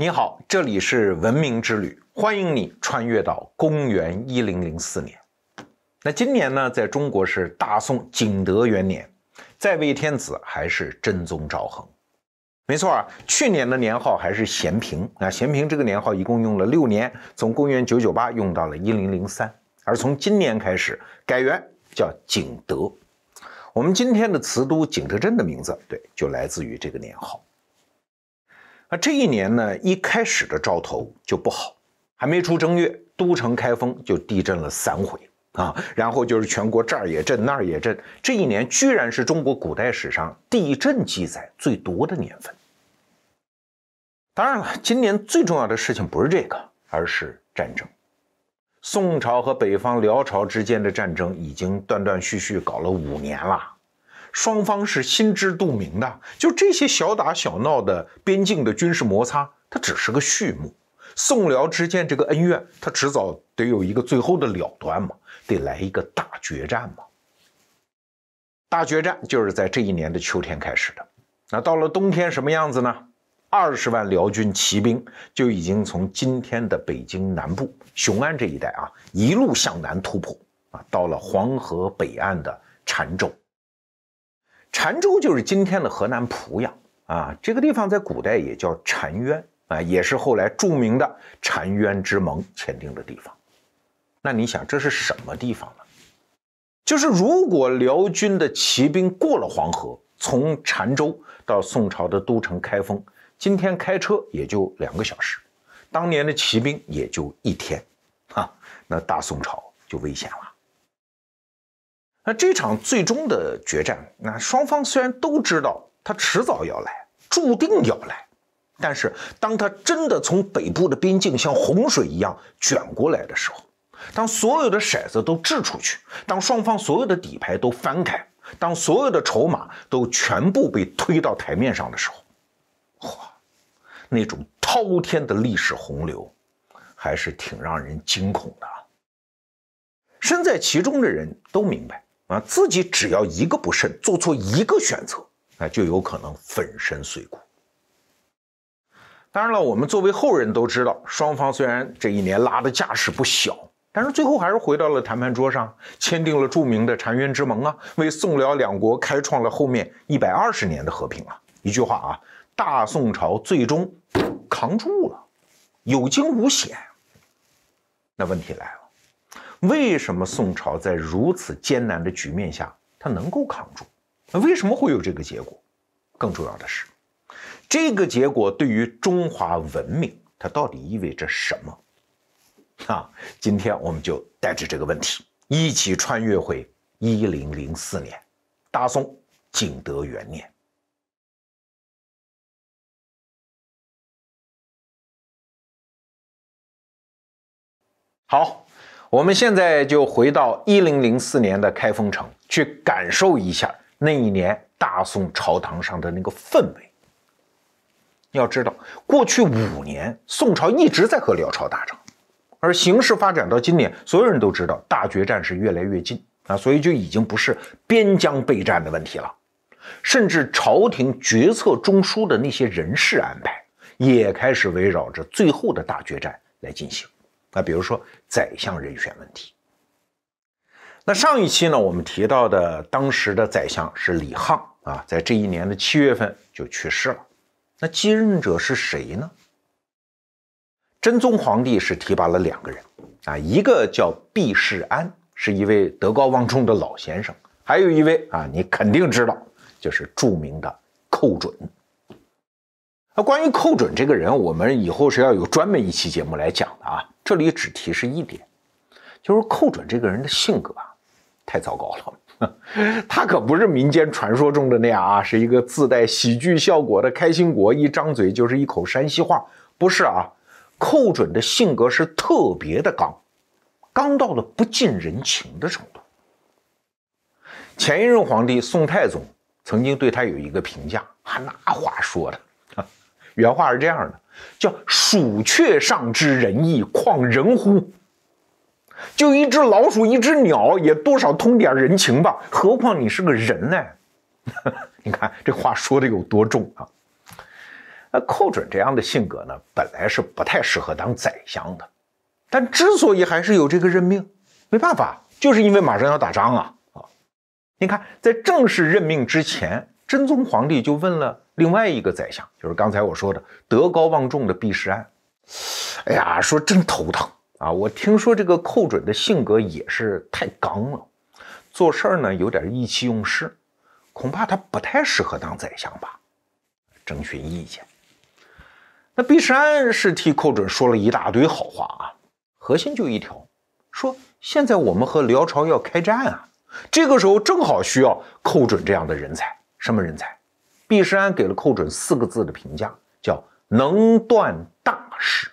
你好，这里是文明之旅，欢迎你穿越到公元一零零四年。那今年呢，在中国是大宋景德元年，在位天子还是真宗赵恒。没错啊，去年的年号还是咸平。那咸平这个年号一共用了六年，从公元九九八用到了一零零三，而从今年开始改元叫景德。我们今天的瓷都景德镇的名字，对，就来自于这个年号。那这一年呢，一开始的兆头就不好，还没出正月，都城开封就地震了三回啊，然后就是全国这儿也震，那儿也震。这一年居然是中国古代史上地震记载最多的年份。当然了，今年最重要的事情不是这个，而是战争。宋朝和北方辽朝之间的战争已经断断续续搞了五年了。双方是心知肚明的，就这些小打小闹的边境的军事摩擦，它只是个序幕。宋辽之间这个恩怨，它迟早得有一个最后的了断嘛，得来一个大决战嘛。大决战就是在这一年的秋天开始的。那到了冬天什么样子呢？二十万辽军骑兵就已经从今天的北京南部雄安这一带啊，一路向南突破啊，到了黄河北岸的澶州。澶州就是今天的河南濮阳啊，这个地方在古代也叫澶渊啊，也是后来著名的澶渊之盟签订的地方。那你想，这是什么地方呢？就是如果辽军的骑兵过了黄河，从澶州到宋朝的都城开封，今天开车也就两个小时，当年的骑兵也就一天，啊，那大宋朝就危险了。那这场最终的决战，那双方虽然都知道他迟早要来，注定要来，但是当他真的从北部的边境像洪水一样卷过来的时候，当所有的骰子都掷出去，当双方所有的底牌都翻开，当所有的筹码都全部被推到台面上的时候，嚯，那种滔天的历史洪流，还是挺让人惊恐的啊！身在其中的人都明白。啊，自己只要一个不慎，做错一个选择，那就有可能粉身碎骨。当然了，我们作为后人都知道，双方虽然这一年拉的架势不小，但是最后还是回到了谈判桌上，签订了著名的澶渊之盟啊，为宋辽两国开创了后面一百二十年的和平啊。一句话啊，大宋朝最终扛住了，有惊无险。那问题来了。为什么宋朝在如此艰难的局面下，它能够扛住？那为什么会有这个结果？更重要的是，这个结果对于中华文明，它到底意味着什么？啊，今天我们就带着这个问题，一起穿越回一零零四年，大宋景德元年。好。我们现在就回到一零零四年的开封城，去感受一下那一年大宋朝堂上的那个氛围。要知道，过去五年宋朝一直在和辽朝打仗，而形势发展到今年，所有人都知道大决战是越来越近啊，所以就已经不是边疆备战的问题了，甚至朝廷决策中枢的那些人事安排也开始围绕着最后的大决战来进行。那比如说宰相人选问题。那上一期呢，我们提到的当时的宰相是李沆啊，在这一年的七月份就去世了。那继任者是谁呢？真宗皇帝是提拔了两个人啊，一个叫毕士安，是一位德高望重的老先生，还有一位啊，你肯定知道，就是著名的寇准。那关于寇准这个人，我们以后是要有专门一期节目来讲的啊。这里只提示一点，就是寇准这个人的性格啊，太糟糕了。他可不是民间传说中的那样啊，是一个自带喜剧效果的开心果，一张嘴就是一口山西话。不是啊，寇准的性格是特别的刚，刚到了不近人情的程度。前一任皇帝宋太宗曾经对他有一个评价，啊，那话说的。原话是这样的：“叫鼠雀尚知仁义，况人乎？就一只老鼠，一只鸟，也多少通点人情吧。何况你是个人呢？你看这话说的有多重啊！那寇准这样的性格呢，本来是不太适合当宰相的。但之所以还是有这个任命，没办法，就是因为马上要打仗啊！啊，你看，在正式任命之前，真宗皇帝就问了。”另外一个宰相就是刚才我说的德高望重的毕士安，哎呀，说真头疼啊！我听说这个寇准的性格也是太刚了，做事儿呢有点意气用事，恐怕他不太适合当宰相吧？征询意见。那毕士安是替寇准说了一大堆好话啊，核心就一条，说现在我们和辽朝要开战啊，这个时候正好需要寇准这样的人才，什么人才？毕士安给了寇准四个字的评价，叫“能断大事”。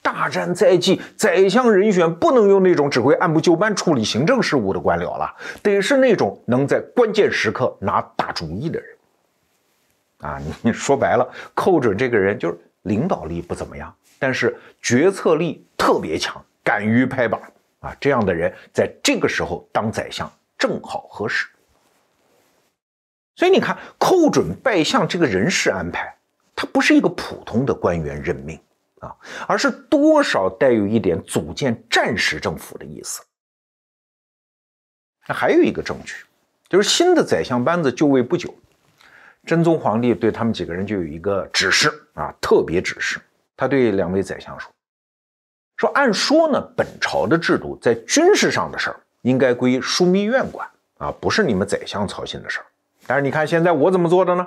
大战在即，宰相人选不能用那种只会按部就班处理行政事务的官僚了，得是那种能在关键时刻拿大主意的人。啊，你 说白了，寇准这个人就是领导力不怎么样，但是决策力特别强，敢于拍板啊。这样的人在这个时候当宰相正好合适。所以你看，寇准拜相这个人事安排，他不是一个普通的官员任命啊，而是多少带有一点组建战时政府的意思。那还有一个证据，就是新的宰相班子就位不久，真宗皇帝对他们几个人就有一个指示啊，特别指示，他对两位宰相说，说按说呢，本朝的制度在军事上的事儿应该归枢密院管啊，不是你们宰相操心的事儿。但是你看现在我怎么做的呢？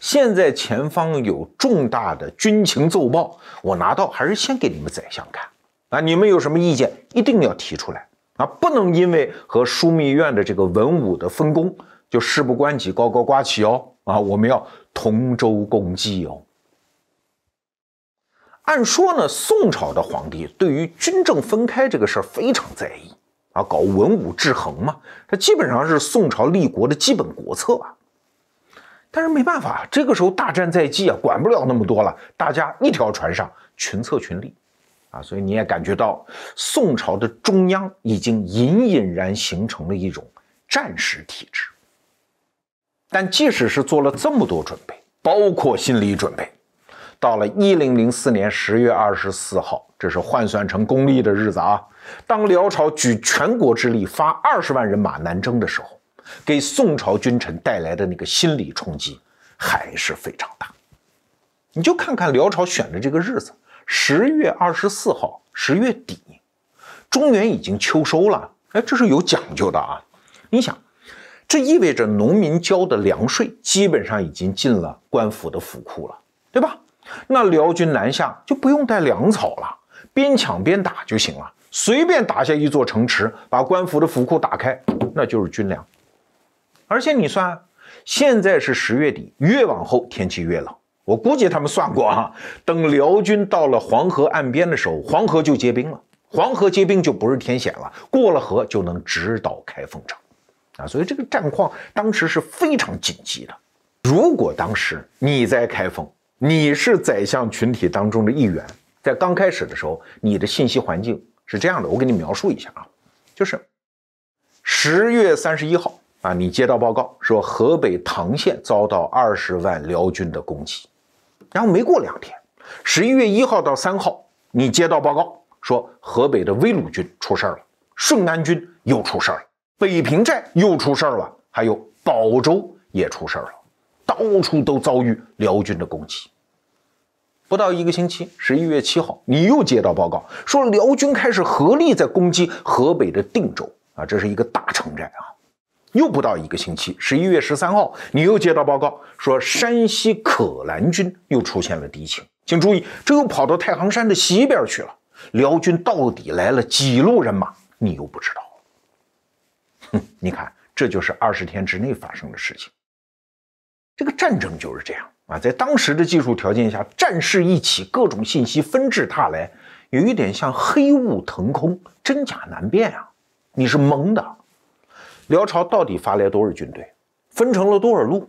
现在前方有重大的军情奏报，我拿到还是先给你们宰相看啊！你们有什么意见一定要提出来啊！不能因为和枢密院的这个文武的分工就事不关己高高挂起哦啊！我们要同舟共济哦。按说呢，宋朝的皇帝对于军政分开这个事儿非常在意啊，搞文武制衡嘛，这基本上是宋朝立国的基本国策啊。但是没办法，这个时候大战在即啊，管不了那么多了，大家一条船上，群策群力，啊，所以你也感觉到宋朝的中央已经隐隐然形成了一种战时体制。但即使是做了这么多准备，包括心理准备，到了一零零四年十月二十四号，这是换算成公历的日子啊，当辽朝举全国之力发二十万人马南征的时候。给宋朝君臣带来的那个心理冲击还是非常大。你就看看辽朝选的这个日子，十月二十四号，十月底，中原已经秋收了。哎，这是有讲究的啊。你想，这意味着农民交的粮税基本上已经进了官府的府库了，对吧？那辽军南下就不用带粮草了，边抢边打就行了，随便打下一座城池，把官府的府库打开，那就是军粮。而且你算，现在是十月底，越往后天气越冷。我估计他们算过啊，等辽军到了黄河岸边的时候，黄河就结冰了。黄河结冰就不是天险了，过了河就能直捣开封城，啊，所以这个战况当时是非常紧急的。如果当时你在开封，你是宰相群体当中的一员，在刚开始的时候，你的信息环境是这样的，我给你描述一下啊，就是十月三十一号。啊！你接到报告说河北唐县遭到二十万辽军的攻击，然后没过两天，十一月一号到三号，你接到报告说河北的威鲁军出事儿了，顺安军又出事儿了，北平寨又出事儿了，还有保州也出事儿了，到处都遭遇辽军的攻击。不到一个星期，十一月七号，你又接到报告说辽军开始合力在攻击河北的定州啊，这是一个大城寨啊。又不到一个星期，十一月十三号，你又接到报告说山西可兰军又出现了敌情，请注意，这又跑到太行山的西边去了。辽军到底来了几路人马，你又不知道。哼，你看，这就是二十天之内发生的事情。这个战争就是这样啊，在当时的技术条件下，战事一起，各种信息纷至沓来，有一点像黑雾腾空，真假难辨啊，你是蒙的。辽朝到底发来多少军队？分成了多少路？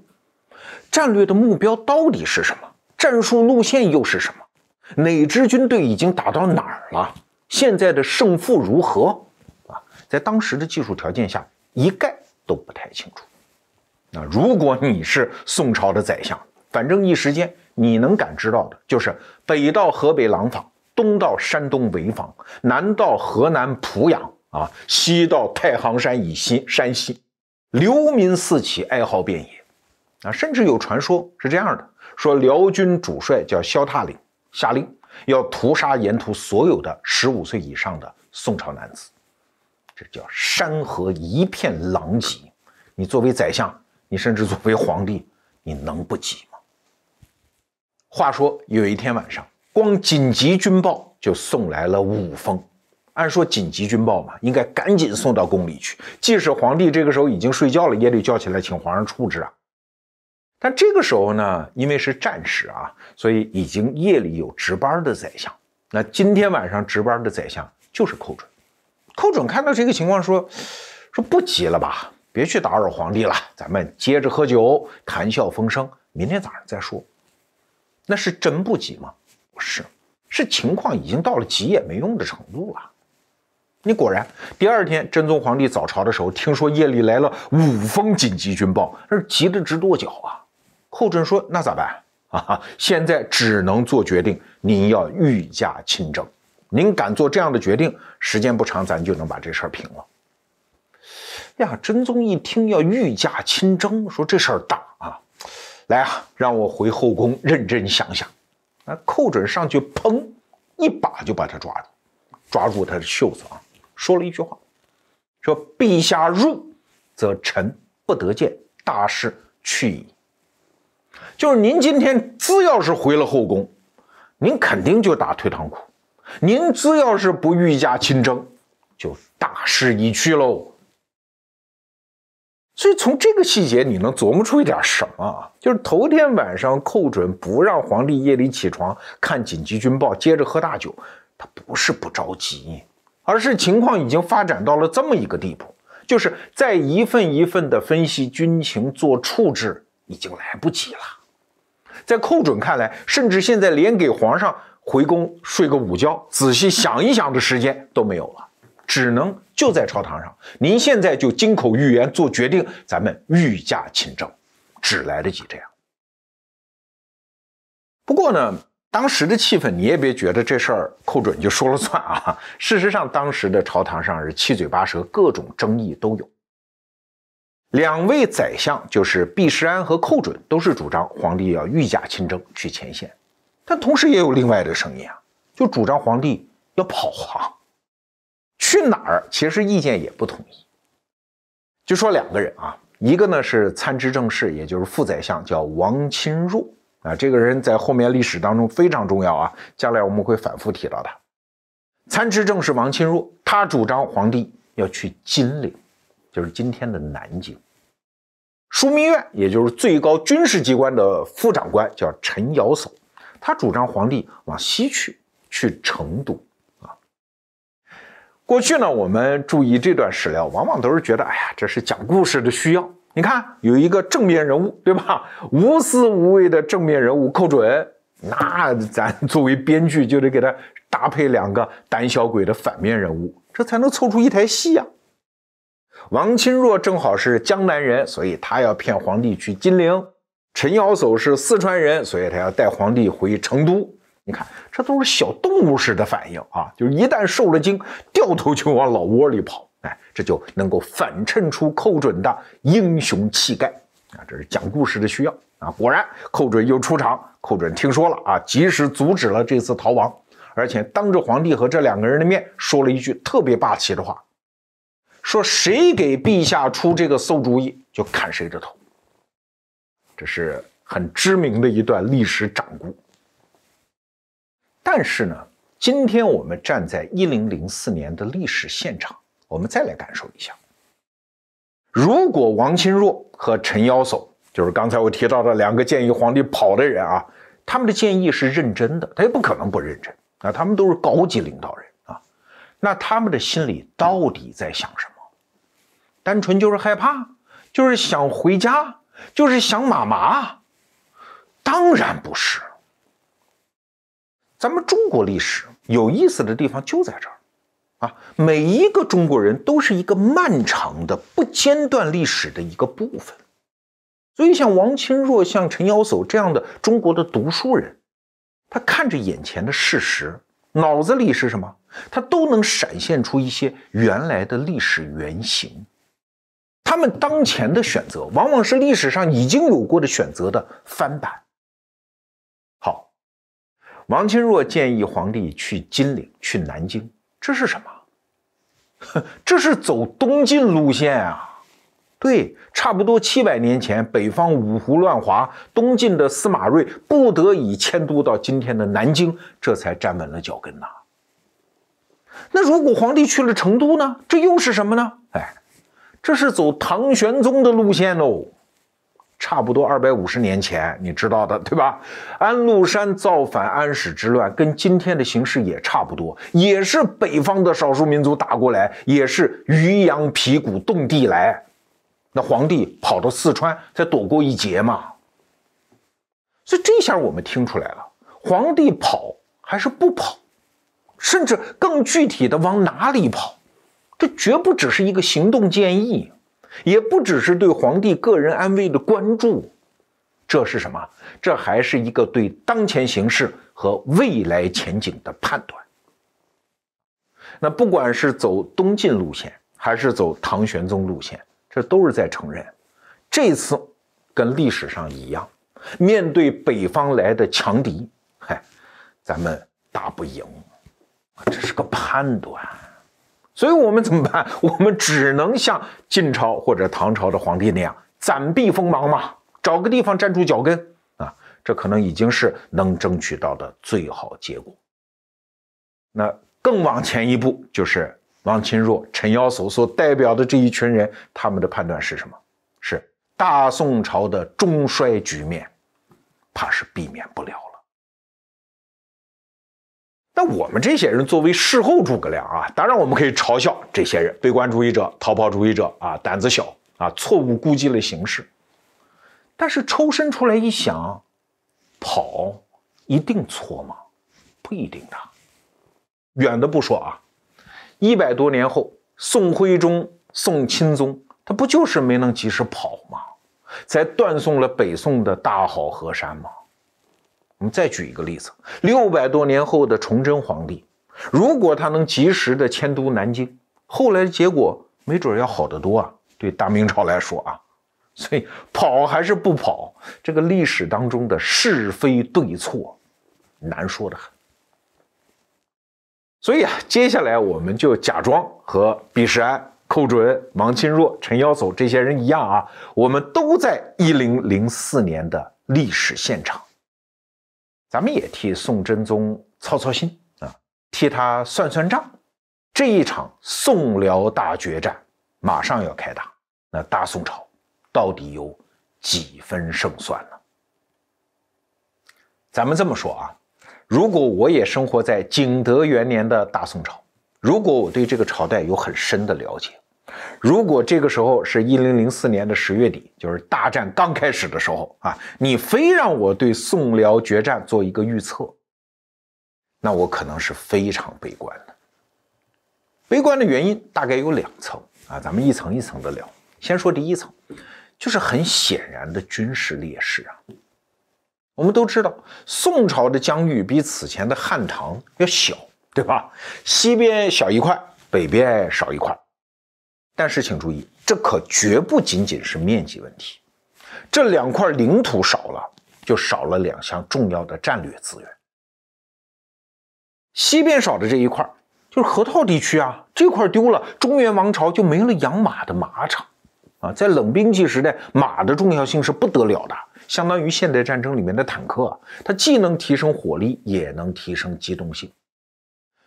战略的目标到底是什么？战术路线又是什么？哪支军队已经打到哪儿了？现在的胜负如何？啊，在当时的技术条件下，一概都不太清楚。那如果你是宋朝的宰相，反正一时间你能感知到的就是北到河北廊坊，东到山东潍坊，南到河南濮阳。啊，西到太行山以西，山西，流民四起，哀嚎遍野，啊，甚至有传说是这样的：，说辽军主帅叫萧挞岭，下令要屠杀沿途所有的十五岁以上的宋朝男子，这叫山河一片狼藉。你作为宰相，你甚至作为皇帝，你能不急吗？话说有一天晚上，光紧急军报就送来了五封。按说紧急军报嘛，应该赶紧送到宫里去。即使皇帝这个时候已经睡觉了，也得叫起来，请皇上处置啊。但这个时候呢，因为是战时啊，所以已经夜里有值班的宰相。那今天晚上值班的宰相就是寇准。寇准看到这个情况，说：“说不急了吧，别去打扰皇帝了，咱们接着喝酒，谈笑风生，明天早上再说。”那是真不急吗？不是，是情况已经到了急也没用的程度了。你果然，第二天真宗皇帝早朝的时候，听说夜里来了五封紧急军报，那急得直跺脚啊。寇准说：“那咋办 啊？现在只能做决定，您要御驾亲征。您敢做这样的决定，时间不长，咱就能把这事儿平了。”呀，真宗一听要御驾亲征，说这事儿大啊，来啊，让我回后宫认真想想。那寇准上去，砰，一把就把他抓住，抓住他的袖子啊。说了一句话，说：“陛下入，则臣不得见，大事去矣。”就是您今天自要是回了后宫，您肯定就打退堂鼓；您自要是不御驾亲征，就大势已去喽。所以从这个细节，你能琢磨出一点什么？就是头天晚上，寇准不让皇帝夜里起床看紧急军报，接着喝大酒，他不是不着急。而是情况已经发展到了这么一个地步，就是在一份一份的分析军情做处置，已经来不及了。在寇准看来，甚至现在连给皇上回宫睡个午觉、仔细想一想的时间都没有了，只能就在朝堂上。您现在就金口玉言做决定，咱们御驾亲征，只来得及这样。不过呢。当时的气氛，你也别觉得这事儿寇准就说了算啊。事实上，当时的朝堂上是七嘴八舌，各种争议都有。两位宰相就是毕士安和寇准，都是主张皇帝要御驾亲征去前线，但同时也有另外的声音啊，就主张皇帝要跑皇。去哪儿？其实意见也不同一。就说两个人啊，一个呢是参知政事，也就是副宰相，叫王钦若。啊，这个人在后面历史当中非常重要啊，将来我们会反复提到他。参知政事王钦若，他主张皇帝要去金陵，就是今天的南京。枢密院，也就是最高军事机关的副长官叫陈尧叟，他主张皇帝往西去，去成都。啊，过去呢，我们注意这段史料，往往都是觉得，哎呀，这是讲故事的需要。你看，有一个正面人物，对吧？无私无畏的正面人物寇准，那咱作为编剧就得给他搭配两个胆小鬼的反面人物，这才能凑出一台戏呀。王钦若正好是江南人，所以他要骗皇帝去金陵；陈尧叟是四川人，所以他要带皇帝回成都。你看，这都是小动物似的反应啊，就是一旦受了惊，掉头就往老窝里跑。这就能够反衬出寇准的英雄气概啊！这是讲故事的需要啊！果然，寇准又出场。寇准听说了啊，及时阻止了这次逃亡，而且当着皇帝和这两个人的面说了一句特别霸气的话：说谁给陛下出这个馊主意，就砍谁的头。这是很知名的一段历史掌故。但是呢，今天我们站在一零零四年的历史现场。我们再来感受一下，如果王钦若和陈尧叟，就是刚才我提到的两个建议皇帝跑的人啊，他们的建议是认真的，他也不可能不认真。那他们都是高级领导人啊，那他们的心里到底在想什么？单纯就是害怕，就是想回家，就是想妈妈？当然不是。咱们中国历史有意思的地方就在这儿。啊，每一个中国人都是一个漫长的不间断历史的一个部分，所以像王钦若、像陈尧叟这样的中国的读书人，他看着眼前的事实，脑子里是什么，他都能闪现出一些原来的历史原型。他们当前的选择，往往是历史上已经有过的选择的翻版。好，王钦若建议皇帝去金陵，去南京。这是什么？这是走东晋路线啊！对，差不多七百年前，北方五胡乱华，东晋的司马睿不得已迁都到今天的南京，这才站稳了脚跟呐。那如果皇帝去了成都呢？这又是什么呢？哎，这是走唐玄宗的路线喽。差不多二百五十年前，你知道的，对吧？安禄山造反，安史之乱，跟今天的形势也差不多，也是北方的少数民族打过来，也是渔阳皮鼓动地来，那皇帝跑到四川才躲过一劫嘛。所以这下我们听出来了，皇帝跑还是不跑，甚至更具体的往哪里跑，这绝不只是一个行动建议。也不只是对皇帝个人安危的关注，这是什么？这还是一个对当前形势和未来前景的判断。那不管是走东晋路线，还是走唐玄宗路线，这都是在承认，这次跟历史上一样，面对北方来的强敌，嗨，咱们打不赢，这是个判断。所以我们怎么办？我们只能像晋朝或者唐朝的皇帝那样，暂避锋芒嘛，找个地方站住脚跟啊！这可能已经是能争取到的最好结果。那更往前一步，就是王钦若、陈尧叟所代表的这一群人，他们的判断是什么？是大宋朝的中衰局面，怕是避免不了。那我们这些人作为事后诸葛亮啊，当然我们可以嘲笑这些人悲观主义者、逃跑主义者啊，胆子小啊，错误估计了形势。但是抽身出来一想，跑一定错吗？不一定的。远的不说啊，一百多年后，宋徽宗、宋钦宗，他不就是没能及时跑吗？才断送了北宋的大好河山吗？我们再举一个例子，六百多年后的崇祯皇帝，如果他能及时的迁都南京，后来的结果没准要好得多啊！对大明朝来说啊，所以跑还是不跑，这个历史当中的是非对错，难说的很。所以啊，接下来我们就假装和毕士安、寇准、王钦若、陈尧叟这些人一样啊，我们都在一零零四年的历史现场。咱们也替宋真宗操操心啊，替他算算账。这一场宋辽大决战马上要开打，那大宋朝到底有几分胜算呢？咱们这么说啊，如果我也生活在景德元年的大宋朝，如果我对这个朝代有很深的了解。如果这个时候是一零零四年的十月底，就是大战刚开始的时候啊，你非让我对宋辽决战做一个预测，那我可能是非常悲观的。悲观的原因大概有两层啊，咱们一层一层的聊。先说第一层，就是很显然的军事劣势啊。我们都知道，宋朝的疆域比此前的汉唐要小，对吧？西边小一块，北边少一块。但是请注意，这可绝不仅仅是面积问题。这两块领土少了，就少了两项重要的战略资源。西边少的这一块，就是河套地区啊，这块丢了，中原王朝就没了养马的马场啊。在冷兵器时代，马的重要性是不得了的，相当于现代战争里面的坦克，它既能提升火力，也能提升机动性。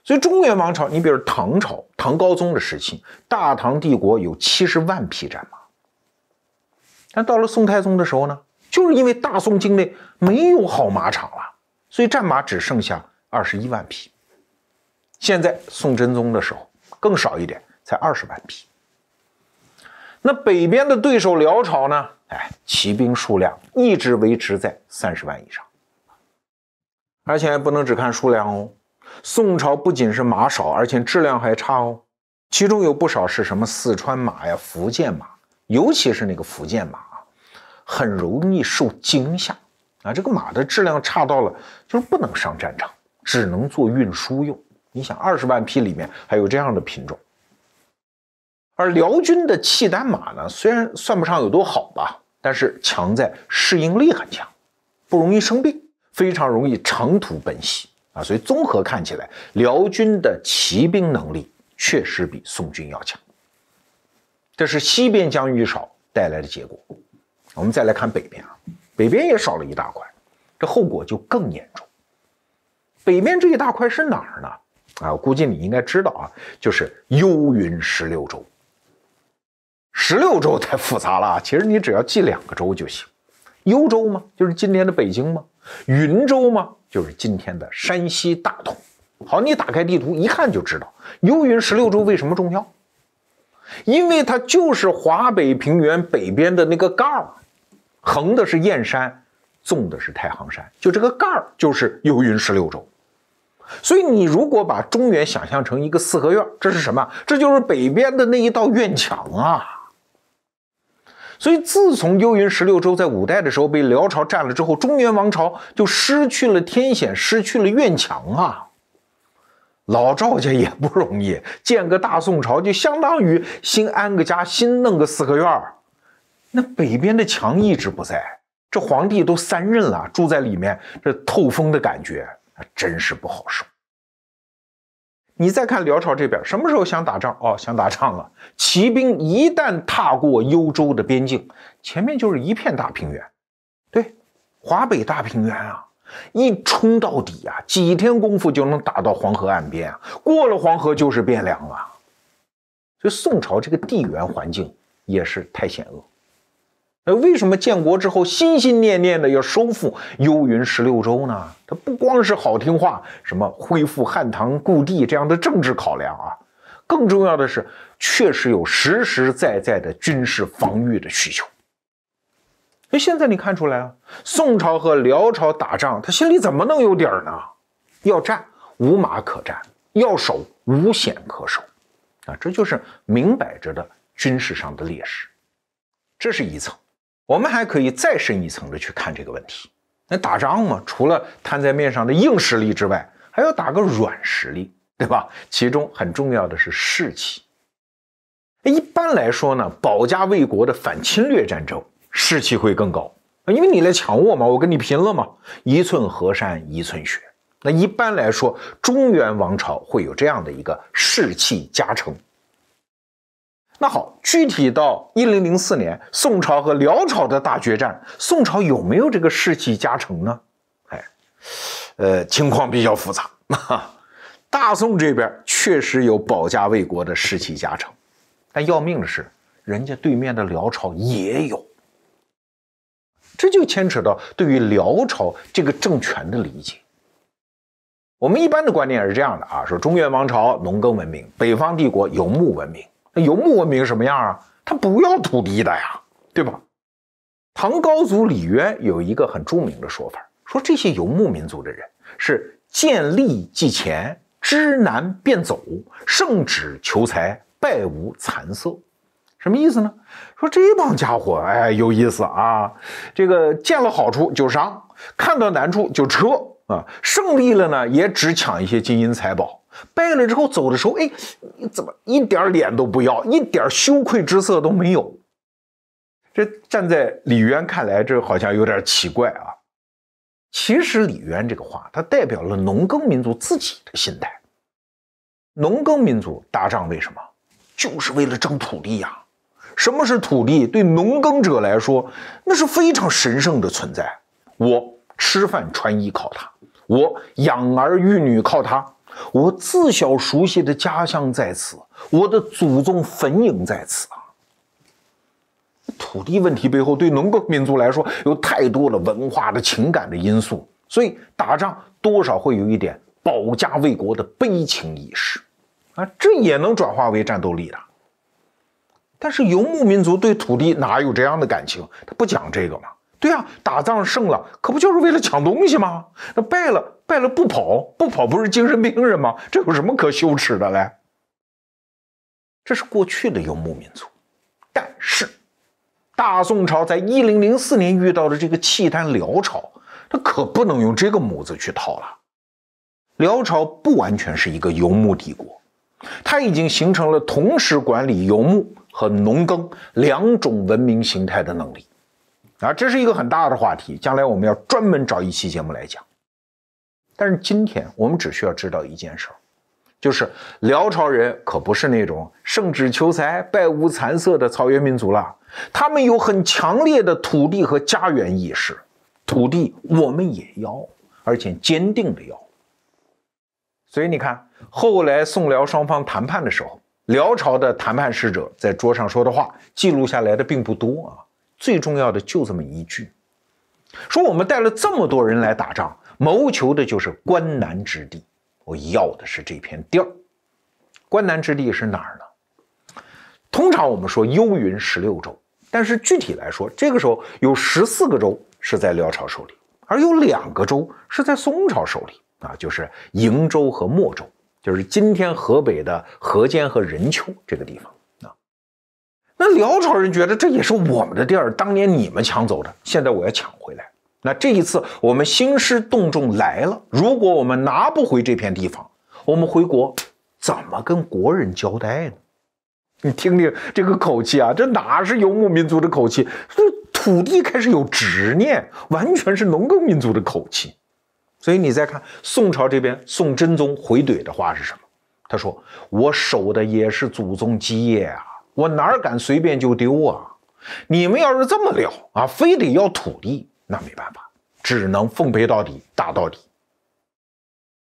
所以中原王朝，你比如唐朝，唐高宗的时期，大唐帝国有七十万匹战马。但到了宋太宗的时候呢，就是因为大宋境内没有好马场了，所以战马只剩下二十一万匹。现在宋真宗的时候更少一点，才二十万匹。那北边的对手辽朝呢？哎，骑兵数量一直维持在三十万以上，而且不能只看数量哦。宋朝不仅是马少，而且质量还差哦。其中有不少是什么四川马呀、福建马，尤其是那个福建马啊，很容易受惊吓啊。这个马的质量差到了，就是不能上战场，只能做运输用。你想，二十万匹里面还有这样的品种。而辽军的契丹马呢，虽然算不上有多好吧，但是强在适应力很强，不容易生病，非常容易长途奔袭。啊，所以综合看起来，辽军的骑兵能力确实比宋军要强，这是西边疆域少带来的结果。我们再来看北边啊，北边也少了一大块，这后果就更严重。北边这一大块是哪儿呢？啊，估计你应该知道啊，就是幽云十六州。十六州太复杂了其实你只要记两个州就行，幽州嘛，就是今天的北京嘛，云州嘛。就是今天的山西大同。好，你打开地图一看就知道，幽云十六州为什么重要？因为它就是华北平原北边的那个盖儿，横的是燕山，纵的是太行山，就这个盖儿就是幽云十六州。所以你如果把中原想象成一个四合院，这是什么？这就是北边的那一道院墙啊。所以，自从幽云十六州在五代的时候被辽朝占了之后，中原王朝就失去了天险，失去了院墙啊。老赵家也不容易，建个大宋朝就相当于新安个家，新弄个四合院儿。那北边的墙一直不在，这皇帝都三任了，住在里面，这透风的感觉真是不好受。你再看辽朝这边，什么时候想打仗？哦，想打仗了。骑兵一旦踏过幽州的边境，前面就是一片大平原，对，华北大平原啊，一冲到底啊，几天功夫就能打到黄河岸边啊。过了黄河就是汴梁了。所以宋朝这个地缘环境也是太险恶。那为什么建国之后心心念念的要收复幽云十六州呢？它不光是好听话，什么恢复汉唐故地这样的政治考量啊，更重要的是确实有实实在在的军事防御的需求。那现在你看出来啊，宋朝和辽朝打仗，他心里怎么能有底儿呢？要战无马可战，要守无险可守，啊，这就是明摆着的军事上的劣势，这是一层。我们还可以再深一层的去看这个问题。那打仗嘛，除了摊在面上的硬实力之外，还要打个软实力，对吧？其中很重要的是士气。一般来说呢，保家卫国的反侵略战争士气会更高啊，因为你来抢我嘛，我跟你拼了嘛！一寸河山一寸血。那一般来说，中原王朝会有这样的一个士气加成。那好，具体到一零零四年，宋朝和辽朝的大决战，宋朝有没有这个士气加成呢？哎，呃，情况比较复杂。大宋这边确实有保家卫国的士气加成，但要命的是，人家对面的辽朝也有。这就牵扯到对于辽朝这个政权的理解。我们一般的观念是这样的啊，说中原王朝农耕文明，北方帝国有牧文明。那游牧文明什么样啊？他不要土地的呀，对吧？唐高祖李渊有一个很著名的说法，说这些游牧民族的人是见利即钱，知难便走，胜旨求财，败无惭色。什么意思呢？说这帮家伙，哎，有意思啊！这个见了好处就伤，看到难处就撤啊，胜利了呢也只抢一些金银财宝。败了之后走的时候，哎，你怎么一点脸都不要，一点羞愧之色都没有？这站在李渊看来，这好像有点奇怪啊。其实李渊这个话，他代表了农耕民族自己的心态。农耕民族打仗为什么？就是为了争土地呀。什么是土地？对农耕者来说，那是非常神圣的存在。我吃饭穿衣靠它，我养儿育女靠它。我自小熟悉的家乡在此，我的祖宗坟茔在此啊。土地问题背后，对农耕民族来说，有太多的文化的情感的因素，所以打仗多少会有一点保家卫国的悲情意识啊，这也能转化为战斗力的。但是游牧民族对土地哪有这样的感情？他不讲这个嘛。对呀，打仗胜了，可不就是为了抢东西吗？那败了，败了不跑，不跑不是精神病人吗？这有什么可羞耻的嘞？这是过去的游牧民族，但是大宋朝在一零零四年遇到的这个契丹辽朝，它可不能用这个模子去套了。辽朝不完全是一个游牧帝国，它已经形成了同时管理游牧和农耕两种文明形态的能力。啊，这是一个很大的话题，将来我们要专门找一期节目来讲。但是今天我们只需要知道一件事儿，就是辽朝人可不是那种圣旨求财、败无残色的草原民族了，他们有很强烈的土地和家园意识，土地我们也要，而且坚定的要。所以你看，后来宋辽双方谈判的时候，辽朝的谈判使者在桌上说的话记录下来的并不多啊。最重要的就这么一句，说我们带了这么多人来打仗，谋求的就是关南之地。我要的是这片地儿。关南之地是哪儿呢？通常我们说幽云十六州，但是具体来说，这个时候有十四个州是在辽朝手里，而有两个州是在宋朝手里啊，就是瀛州和墨州，就是今天河北的河间和任丘这个地方。那辽朝人觉得这也是我们的地儿，当年你们抢走的，现在我要抢回来。那这一次我们兴师动众来了，如果我们拿不回这片地方，我们回国怎么跟国人交代呢？你听听这个口气啊，这哪是游牧民族的口气？这土地开始有执念，完全是农耕民族的口气。所以你再看宋朝这边，宋真宗回怼的话是什么？他说：“我守的也是祖宗基业啊。”我哪敢随便就丢啊！你们要是这么聊啊，非得要土地，那没办法，只能奉陪到底，打到底。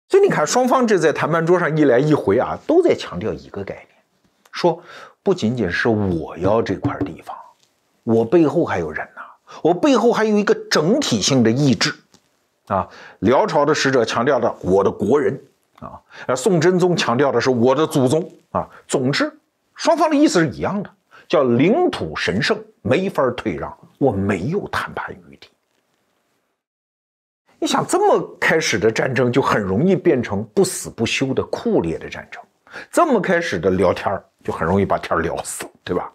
所以你看，双方这在谈判桌上一来一回啊，都在强调一个概念，说不仅仅是我要这块地方，我背后还有人呐，我背后还有一个整体性的意志啊。辽朝的使者强调的我的国人啊，而宋真宗强调的是我的祖宗啊。总之。双方的意思是一样的，叫领土神圣，没法退让，我没有谈判余地。你想这么开始的战争，就很容易变成不死不休的酷烈的战争；这么开始的聊天儿，就很容易把天儿聊死对吧？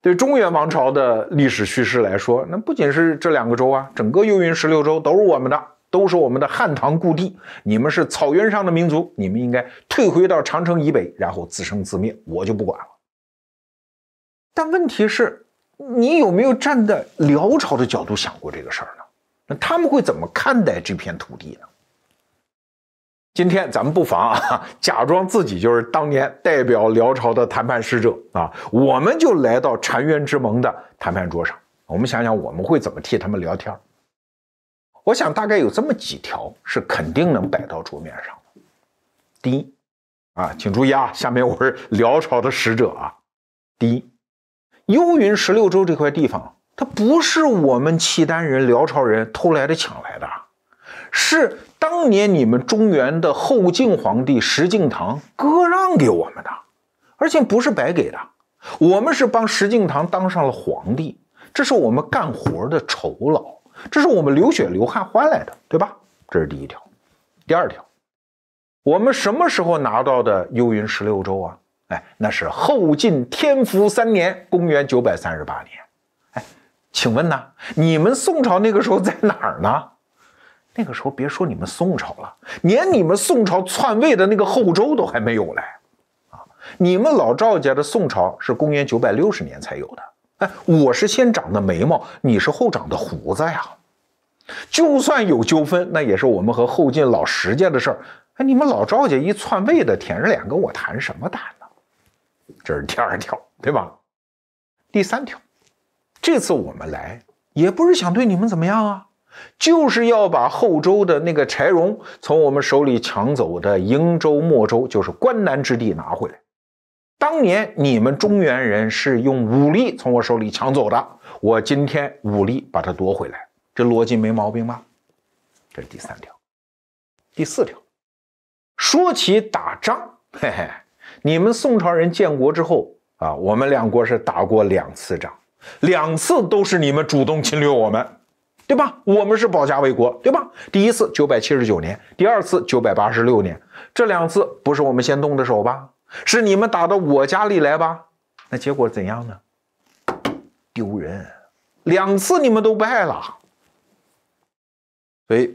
对中原王朝的历史叙事来说，那不仅是这两个州啊，整个幽云十六州都是我们的。都是我们的汉唐故地，你们是草原上的民族，你们应该退回到长城以北，然后自生自灭，我就不管了。但问题是，你有没有站在辽朝的角度想过这个事儿呢？那他们会怎么看待这片土地呢？今天咱们不妨啊，假装自己就是当年代表辽朝的谈判使者啊，我们就来到澶渊之盟的谈判桌上，我们想想我们会怎么替他们聊天儿。我想大概有这么几条是肯定能摆到桌面上的。第一，啊，请注意啊，下面我是辽朝的使者啊。第一，幽云十六州这块地方，它不是我们契丹人、辽朝人偷来的、抢来的，是当年你们中原的后晋皇帝石敬瑭割让给我们的，而且不是白给的，我们是帮石敬瑭当上了皇帝，这是我们干活的酬劳。这是我们流血流汗换来的，对吧？这是第一条。第二条，我们什么时候拿到的幽云十六州啊？哎，那是后晋天福三年，公元九百三十八年。哎，请问呢，你们宋朝那个时候在哪儿呢？那个时候别说你们宋朝了，连你们宋朝篡位的那个后周都还没有嘞，啊，你们老赵家的宋朝是公元九百六十年才有的。哎，我是先长的眉毛，你是后长的胡子呀。就算有纠纷，那也是我们和后进老石家的事儿。哎，你们老赵家一篡位的，舔着脸跟我谈什么谈呢？这是第二条，对吧？第三条，这次我们来也不是想对你们怎么样啊，就是要把后周的那个柴荣从我们手里抢走的瀛州、墨州，就是关南之地拿回来。当年你们中原人是用武力从我手里抢走的，我今天武力把它夺回来，这逻辑没毛病吧？这是第三条，第四条。说起打仗，嘿嘿，你们宋朝人建国之后啊，我们两国是打过两次仗，两次都是你们主动侵略我们，对吧？我们是保家卫国，对吧？第一次九百七十九年，第二次九百八十六年，这两次不是我们先动的手吧？是你们打到我家里来吧？那结果怎样呢？丢人！两次你们都败了。哎，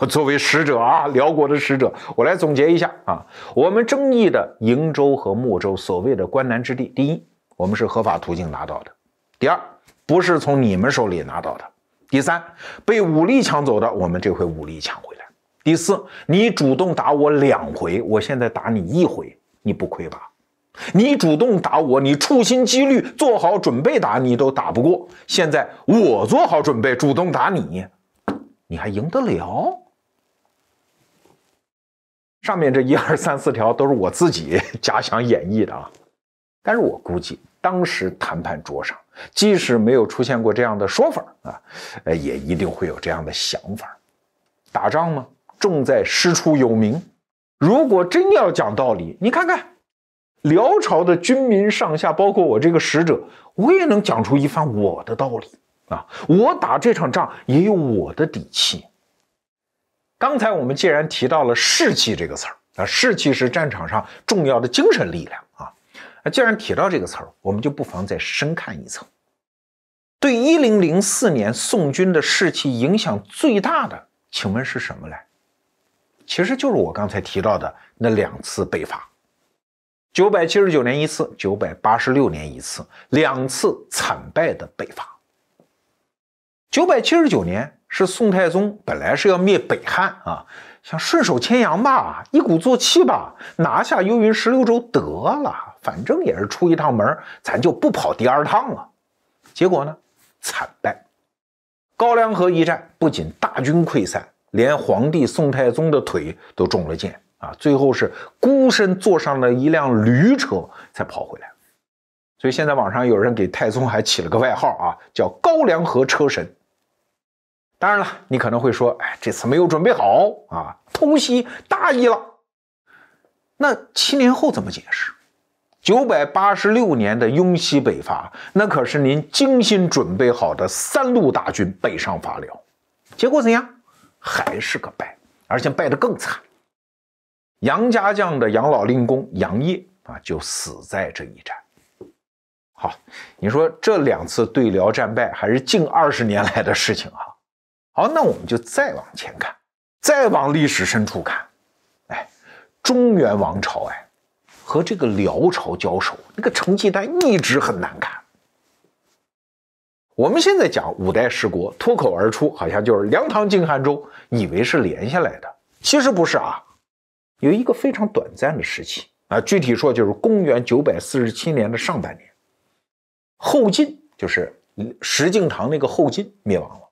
我 作为使者啊，辽国的使者，我来总结一下啊。我们争议的瀛州和睦州，所谓的关南之地。第一，我们是合法途径拿到的；第二，不是从你们手里拿到的；第三，被武力抢走的，我们这回武力抢回来；第四，你主动打我两回，我现在打你一回。你不亏吧？你主动打我，你处心积虑做好准备打你都打不过。现在我做好准备主动打你，你还赢得了？上面这一二三四条都是我自己 假想演绎的啊。但是我估计当时谈判桌上，即使没有出现过这样的说法啊，呃，也一定会有这样的想法。打仗嘛，重在师出有名。如果真要讲道理，你看看，辽朝的军民上下，包括我这个使者，我也能讲出一番我的道理啊！我打这场仗也有我的底气。刚才我们既然提到了士气这个词儿啊，士气是战场上重要的精神力量啊。那既然提到这个词儿，我们就不妨再深看一层。对1004年宋军的士气影响最大的，请问是什么嘞？其实就是我刚才提到的那两次北伐，九百七十九年一次，九百八十六年一次，两次惨败的北伐。九百七十九年是宋太宗本来是要灭北汉啊，想顺手牵羊吧，一鼓作气吧，拿下幽云十六州得了，反正也是出一趟门，咱就不跑第二趟了。结果呢，惨败。高梁河一战不仅大军溃散。连皇帝宋太宗的腿都中了箭啊！最后是孤身坐上了一辆驴车才跑回来。所以现在网上有人给太宗还起了个外号啊，叫“高粱河车神”。当然了，你可能会说：“哎，这次没有准备好啊，偷袭大意了。”那七年后怎么解释？九百八十六年的雍熙北伐，那可是您精心准备好的三路大军北上伐辽，结果怎样？还是个败，而且败得更惨。杨家将的养老令公杨业啊，就死在这一战。好，你说这两次对辽战败，还是近二十年来的事情啊？好，那我们就再往前看，再往历史深处看。哎，中原王朝哎，和这个辽朝交手，那个成绩单一直很难看。我们现在讲五代十国，脱口而出好像就是梁唐晋汉周，以为是连下来的，其实不是啊。有一个非常短暂的时期啊，具体说就是公元九百四十七年的上半年，后晋就是石敬瑭那个后晋灭亡了，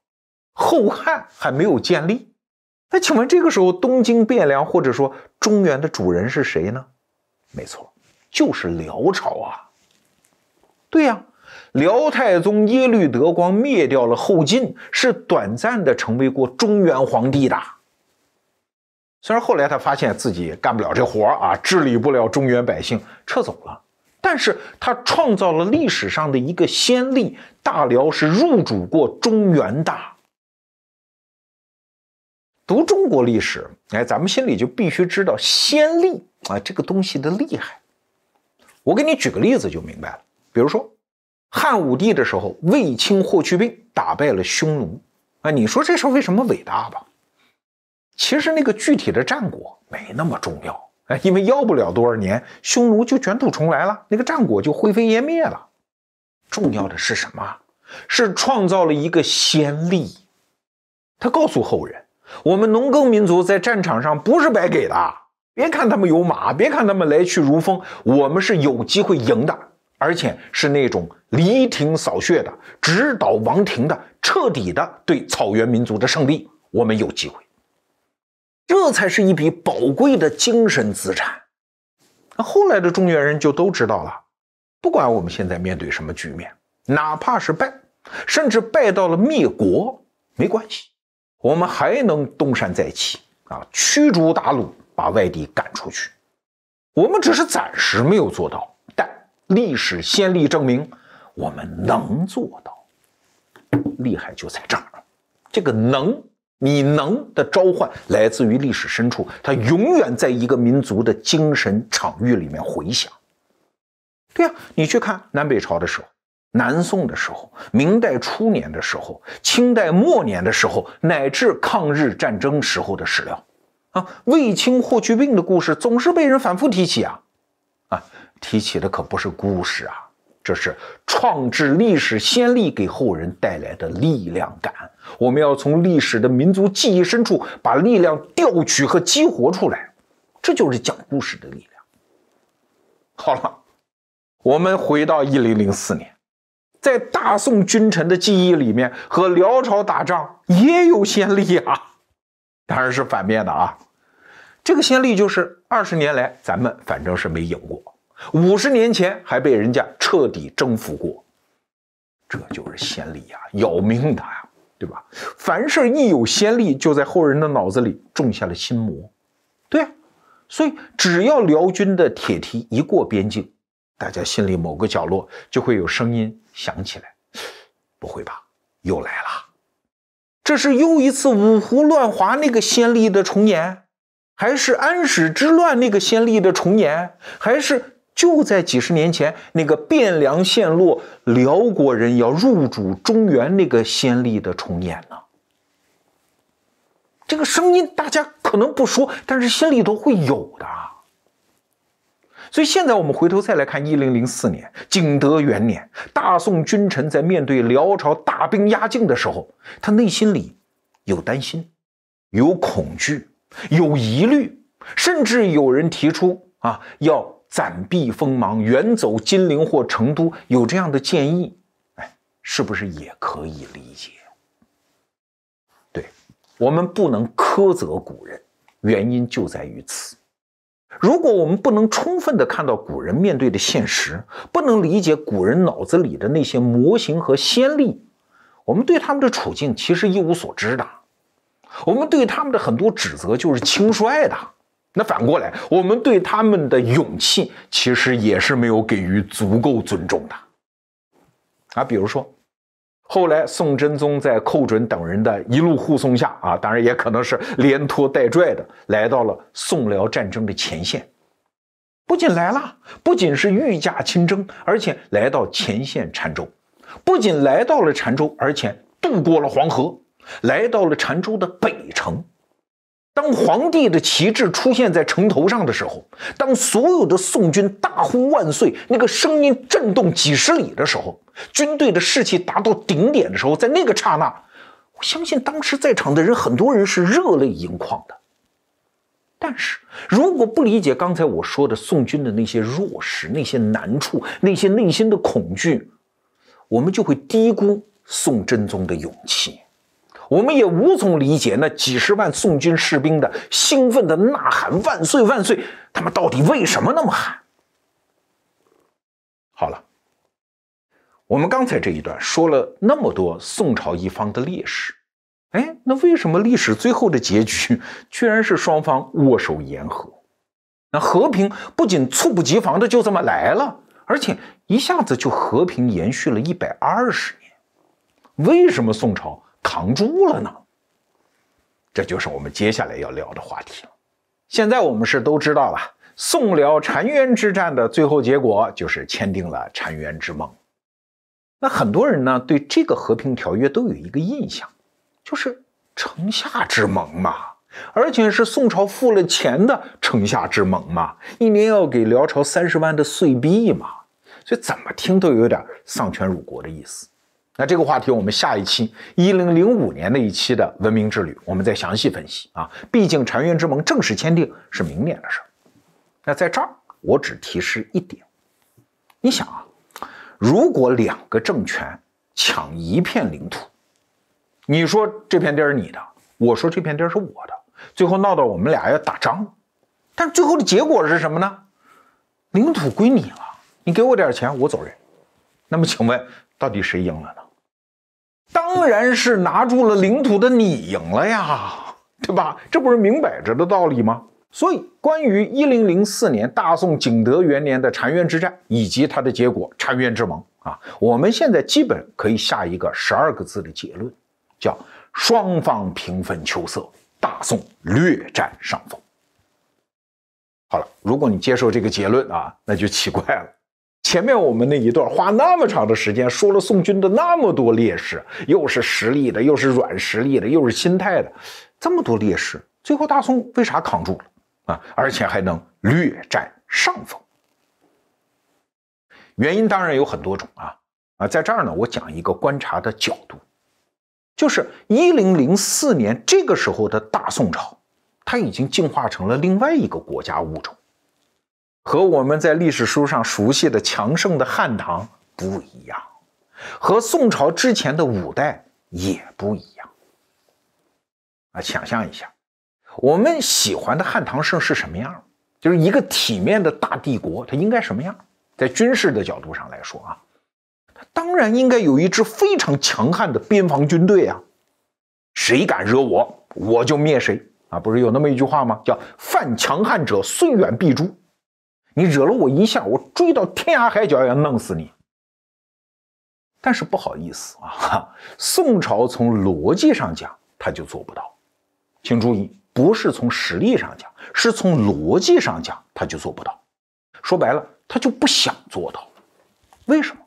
后汉还没有建立。那请问这个时候东京汴梁或者说中原的主人是谁呢？没错，就是辽朝啊。对呀。辽太宗耶律德光灭掉了后晋，是短暂的成为过中原皇帝的。虽然后来他发现自己干不了这活啊，治理不了中原百姓，撤走了。但是他创造了历史上的一个先例：大辽是入主过中原的。读中国历史，哎，咱们心里就必须知道先例啊这个东西的厉害。我给你举个例子就明白了，比如说。汉武帝的时候，卫青、霍去病打败了匈奴。啊，你说这事为什么伟大吧？其实那个具体的战果没那么重要。哎，因为要不了多少年，匈奴就卷土重来了，那个战果就灰飞烟灭了。重要的是什么？是创造了一个先例。他告诉后人，我们农耕民族在战场上不是白给的。别看他们有马，别看他们来去如风，我们是有机会赢的。而且是那种犁庭扫穴的、直捣王庭的、彻底的对草原民族的胜利，我们有机会。这才是一笔宝贵的精神资产。那后来的中原人就都知道了，不管我们现在面对什么局面，哪怕是败，甚至败到了灭国，没关系，我们还能东山再起啊！驱逐鞑虏，把外敌赶出去。我们只是暂时没有做到。历史先例证明，我们能做到。厉害就在这儿，这个“能”你能的召唤来自于历史深处，它永远在一个民族的精神场域里面回响。对呀，你去看南北朝的时候，南宋的时候，明代初年的时候，清代末年的时候，乃至抗日战争时候的史料，啊，卫青霍去病的故事总是被人反复提起啊，啊。提起的可不是故事啊，这是创制历史先例给后人带来的力量感。我们要从历史的民族记忆深处把力量调取和激活出来，这就是讲故事的力量。好了，我们回到一零零四年，在大宋君臣的记忆里面，和辽朝打仗也有先例啊，当然是反面的啊。这个先例就是二十年来咱们反正是没赢过。五十年前还被人家彻底征服过，这就是先例呀，要命的呀，对吧？凡事一有先例，就在后人的脑子里种下了心魔。对啊，所以只要辽军的铁蹄一过边境，大家心里某个角落就会有声音响起来：不会吧，又来了！这是又一次五胡乱华那个先例的重演，还是安史之乱那个先例的重演，还是？就在几十年前，那个汴梁陷落、辽国人要入主中原那个先例的重演呢。这个声音大家可能不说，但是心里头会有的。所以现在我们回头再来看一零零四年，景德元年，大宋君臣在面对辽朝大兵压境的时候，他内心里有担心，有恐惧，有疑虑，甚至有人提出啊要。暂避锋芒，远走金陵或成都，有这样的建议，哎，是不是也可以理解？对，我们不能苛责古人，原因就在于此。如果我们不能充分的看到古人面对的现实，不能理解古人脑子里的那些模型和先例，我们对他们的处境其实一无所知的，我们对他们的很多指责就是轻率的。那反过来，我们对他们的勇气，其实也是没有给予足够尊重的，啊，比如说，后来宋真宗在寇准等人的一路护送下，啊，当然也可能是连拖带拽的，来到了宋辽战争的前线，不仅来了，不仅是御驾亲征，而且来到前线澶州，不仅来到了澶州，而且渡过了黄河，来到了澶州的北城。当皇帝的旗帜出现在城头上的时候，当所有的宋军大呼万岁，那个声音震动几十里的时候，军队的士气达到顶点的时候，在那个刹那，我相信当时在场的人很多人是热泪盈眶的。但是，如果不理解刚才我说的宋军的那些弱势、那些难处、那些内心的恐惧，我们就会低估宋真宗的勇气。我们也无从理解那几十万宋军士兵的兴奋的呐喊“万岁万岁”，他们到底为什么那么喊？好了，我们刚才这一段说了那么多宋朝一方的劣势，哎，那为什么历史最后的结局居然是双方握手言和？那和平不仅猝不及防的就这么来了，而且一下子就和平延续了一百二十年，为什么宋朝？扛住了呢，这就是我们接下来要聊的话题了。现在我们是都知道了，宋辽澶渊之战的最后结果就是签订了澶渊之盟。那很多人呢对这个和平条约都有一个印象，就是城下之盟嘛，而且是宋朝付了钱的城下之盟嘛，一年要给辽朝三十万的岁币嘛，所以怎么听都有点丧权辱国的意思。那这个话题，我们下一期一零零五年那一期的文明之旅，我们再详细分析啊。毕竟澶渊之盟正式签订是明年的事儿。那在这儿，我只提示一点：你想啊，如果两个政权抢一片领土，你说这片地儿你的，我说这片地儿是我的，最后闹到我们俩要打仗，但最后的结果是什么呢？领土归你了，你给我点钱，我走人。那么请问，到底谁赢了呢？当然是拿住了领土的你赢了呀，对吧？这不是明摆着的道理吗？所以，关于一零零四年大宋景德元年的澶渊之战以及它的结果——澶渊之盟啊，我们现在基本可以下一个十二个字的结论，叫双方平分秋色，大宋略占上风。好了，如果你接受这个结论啊，那就奇怪了。前面我们那一段花那么长的时间说了宋军的那么多劣势，又是实力的，又是软实力的，又是心态的，这么多劣势，最后大宋为啥扛住了啊？而且还能略占上风？原因当然有很多种啊啊，在这儿呢，我讲一个观察的角度，就是一零零四年这个时候的大宋朝，它已经进化成了另外一个国家物种。和我们在历史书上熟悉的强盛的汉唐不一样，和宋朝之前的五代也不一样。啊，想象一下，我们喜欢的汉唐盛是什么样？就是一个体面的大帝国，它应该什么样？在军事的角度上来说啊，它当然应该有一支非常强悍的边防军队啊，谁敢惹我，我就灭谁啊！不是有那么一句话吗？叫“犯强悍者，虽远必诛”。你惹了我一下，我追到天涯海角也要弄死你。但是不好意思啊，宋朝从逻辑上讲他就做不到。请注意，不是从实力上讲，是从逻辑上讲他就做不到。说白了，他就不想做到。为什么？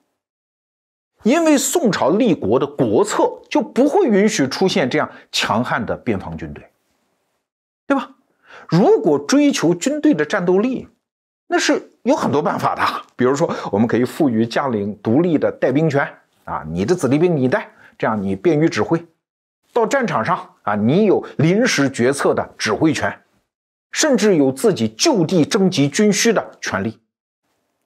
因为宋朝立国的国策就不会允许出现这样强悍的边防军队，对吧？如果追求军队的战斗力，那是有很多办法的，比如说我们可以赋予将领独立的带兵权啊，你的子弟兵你带，这样你便于指挥。到战场上啊，你有临时决策的指挥权，甚至有自己就地征集军需的权利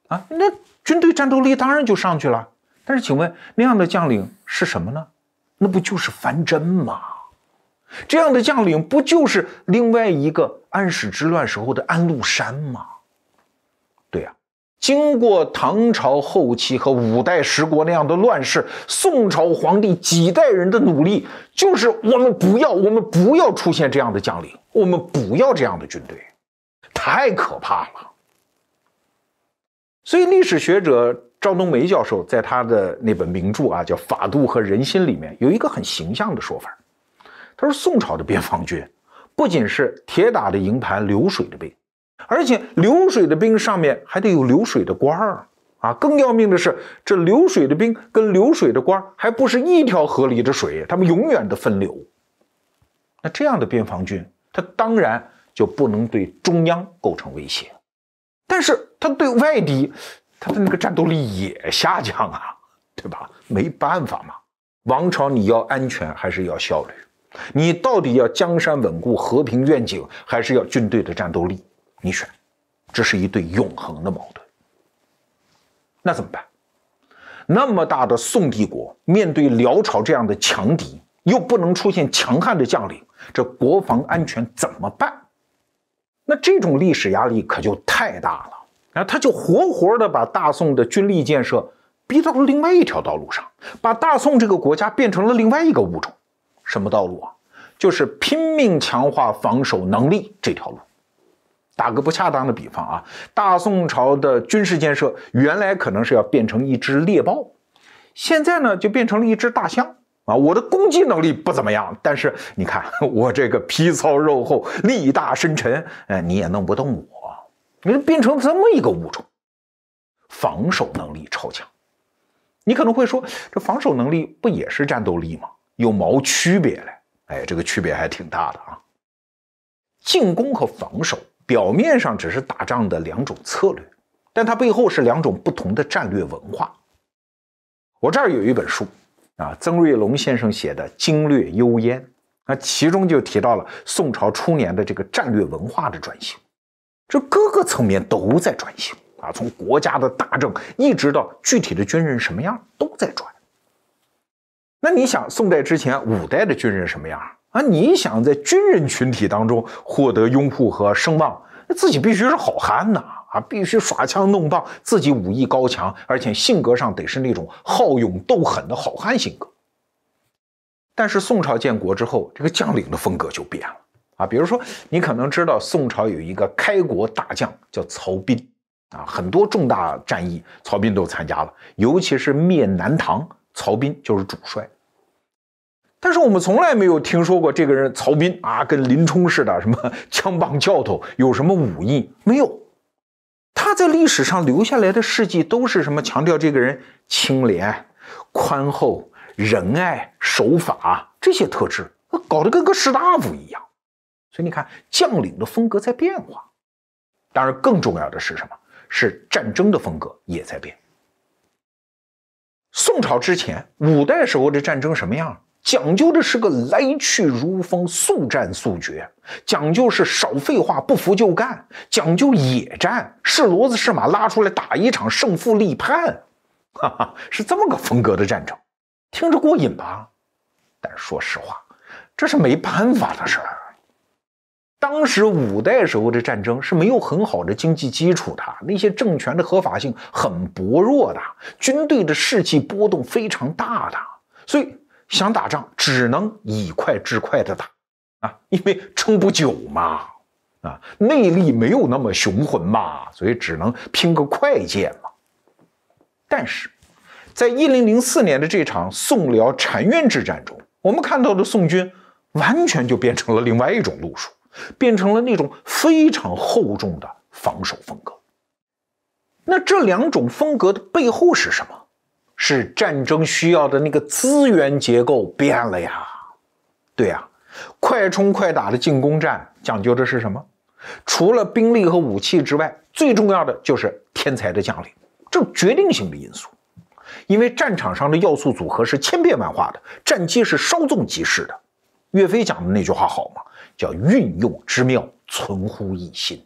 啊。那军队战斗力当然就上去了。但是，请问那样的将领是什么呢？那不就是藩镇吗？这样的将领不就是另外一个安史之乱时候的安禄山吗？经过唐朝后期和五代十国那样的乱世，宋朝皇帝几代人的努力，就是我们不要，我们不要出现这样的将领，我们不要这样的军队，太可怕了。所以，历史学者赵冬梅教授在他的那本名著啊，叫《法度和人心》里面，有一个很形象的说法，他说，宋朝的边防军不仅是铁打的营盘，流水的兵。而且流水的兵上面还得有流水的官儿啊！更要命的是，这流水的兵跟流水的官儿还不是一条河里的水，他们永远的分流。那这样的边防军，他当然就不能对中央构成威胁，但是他对外敌，他的那个战斗力也下降啊，对吧？没办法嘛，王朝你要安全还是要效率？你到底要江山稳固、和平愿景，还是要军队的战斗力？你选，这是一对永恒的矛盾。那怎么办？那么大的宋帝国，面对辽朝这样的强敌，又不能出现强悍的将领，这国防安全怎么办？那这种历史压力可就太大了。那他就活活的把大宋的军力建设逼到了另外一条道路上，把大宋这个国家变成了另外一个物种。什么道路啊？就是拼命强化防守能力这条路。打个不恰当的比方啊，大宋朝的军事建设原来可能是要变成一只猎豹，现在呢就变成了一只大象啊！我的攻击能力不怎么样，但是你看 我这个皮糙肉厚、力大深沉，哎，你也弄不动我。你变成这么一个物种，防守能力超强。你可能会说，这防守能力不也是战斗力吗？有毛区别嘞？哎，这个区别还挺大的啊！进攻和防守。表面上只是打仗的两种策略，但它背后是两种不同的战略文化。我这儿有一本书，啊，曾瑞龙先生写的《经略幽燕》，那其中就提到了宋朝初年的这个战略文化的转型，这各个层面都在转型啊，从国家的大政一直到具体的军人什么样都在转。那你想，宋代之前五代的军人什么样？啊，你想在军人群体当中获得拥护和声望，那自己必须是好汉呐！啊，必须耍枪弄棒，自己武艺高强，而且性格上得是那种好勇斗狠的好汉性格。但是宋朝建国之后，这个将领的风格就变了啊。比如说，你可能知道宋朝有一个开国大将叫曹彬，啊，很多重大战役曹彬都参加了，尤其是灭南唐，曹彬就是主帅。但是我们从来没有听说过这个人曹彬啊，跟林冲似的，什么 枪棒教头，有什么武艺没有？他在历史上留下来的事迹都是什么？强调这个人清廉、宽厚、仁爱、守法这些特质，搞得跟个士大夫一样。所以你看，将领的风格在变化。当然，更重要的是什么？是战争的风格也在变。宋朝之前，五代时候的战争什么样？讲究的是个来去如风、速战速决，讲究是少废话、不服就干，讲究野战，是骡子是马拉出来打一场，胜负立判。哈哈，是这么个风格的战争，听着过瘾吧？但是说实话，这是没办法的事儿。当时五代时候的战争是没有很好的经济基础的，那些政权的合法性很薄弱的，军队的士气波动非常大的，所以。想打仗，只能以快制快的打啊，因为撑不久嘛，啊，内力没有那么雄浑嘛，所以只能拼个快剑嘛。但是，在一零零四年的这场宋辽澶渊之战中，我们看到的宋军完全就变成了另外一种路数，变成了那种非常厚重的防守风格。那这两种风格的背后是什么？是战争需要的那个资源结构变了呀，对呀，快冲快打的进攻战讲究的是什么？除了兵力和武器之外，最重要的就是天才的将领，这决定性的因素。因为战场上的要素组合是千变万化的，战机是稍纵即逝的。岳飞讲的那句话好吗？叫“运用之妙，存乎一心”，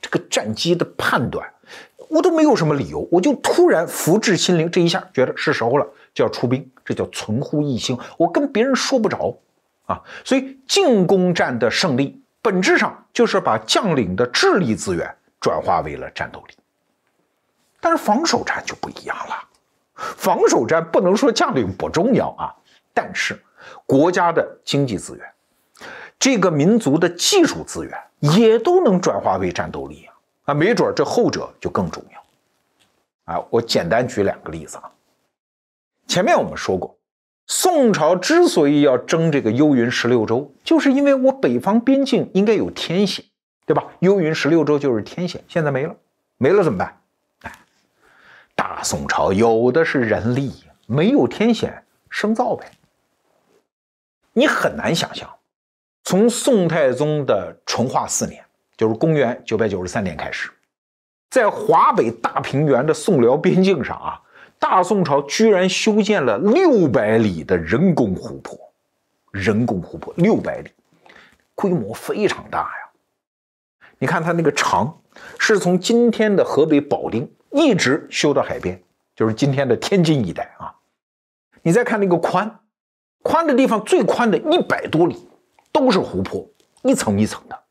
这个战机的判断。我都没有什么理由，我就突然福至心灵，这一下觉得是时候了，就要出兵，这叫存乎一心。我跟别人说不着啊，所以进攻战的胜利本质上就是把将领的智力资源转化为了战斗力。但是防守战就不一样了，防守战不能说将领不重要啊，但是国家的经济资源、这个民族的技术资源也都能转化为战斗力。啊，没准这后者就更重要。啊，我简单举两个例子啊。前面我们说过，宋朝之所以要争这个幽云十六州，就是因为我北方边境应该有天险，对吧？幽云十六州就是天险，现在没了，没了怎么办？哎，大宋朝有的是人力，没有天险，生造呗。你很难想象，从宋太宗的淳化四年。就是公元九百九十三年开始，在华北大平原的宋辽边境上啊，大宋朝居然修建了六百里的人工湖泊，人工湖泊六百里，规模非常大呀！你看它那个长，是从今天的河北保定一直修到海边，就是今天的天津一带啊。你再看那个宽，宽的地方最宽的一百多里都是湖泊，一层一层的。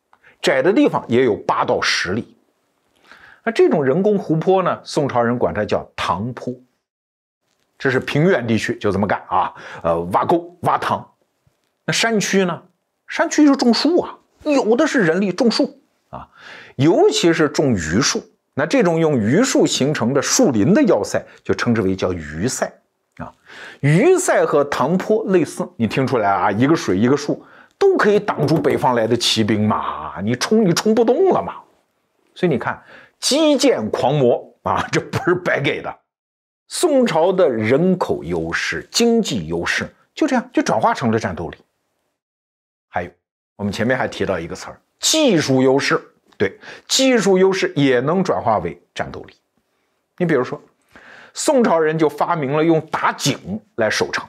窄的地方也有八到十里，那这种人工湖泊呢？宋朝人管它叫塘坡。这是平原地区就这么干啊，呃，挖沟挖塘。那山区呢？山区是种树啊，有的是人力种树啊，尤其是种榆树。那这种用榆树形成的树林的要塞，就称之为叫榆塞啊。榆塞和塘坡类似，你听出来啊？一个水，一个树。都可以挡住北方来的骑兵嘛？你冲，你冲不动了嘛？所以你看，基建狂魔啊，这不是白给的。宋朝的人口优势、经济优势就这样就转化成了战斗力。还有，我们前面还提到一个词儿，技术优势。对，技术优势也能转化为战斗力。你比如说，宋朝人就发明了用打井来守城。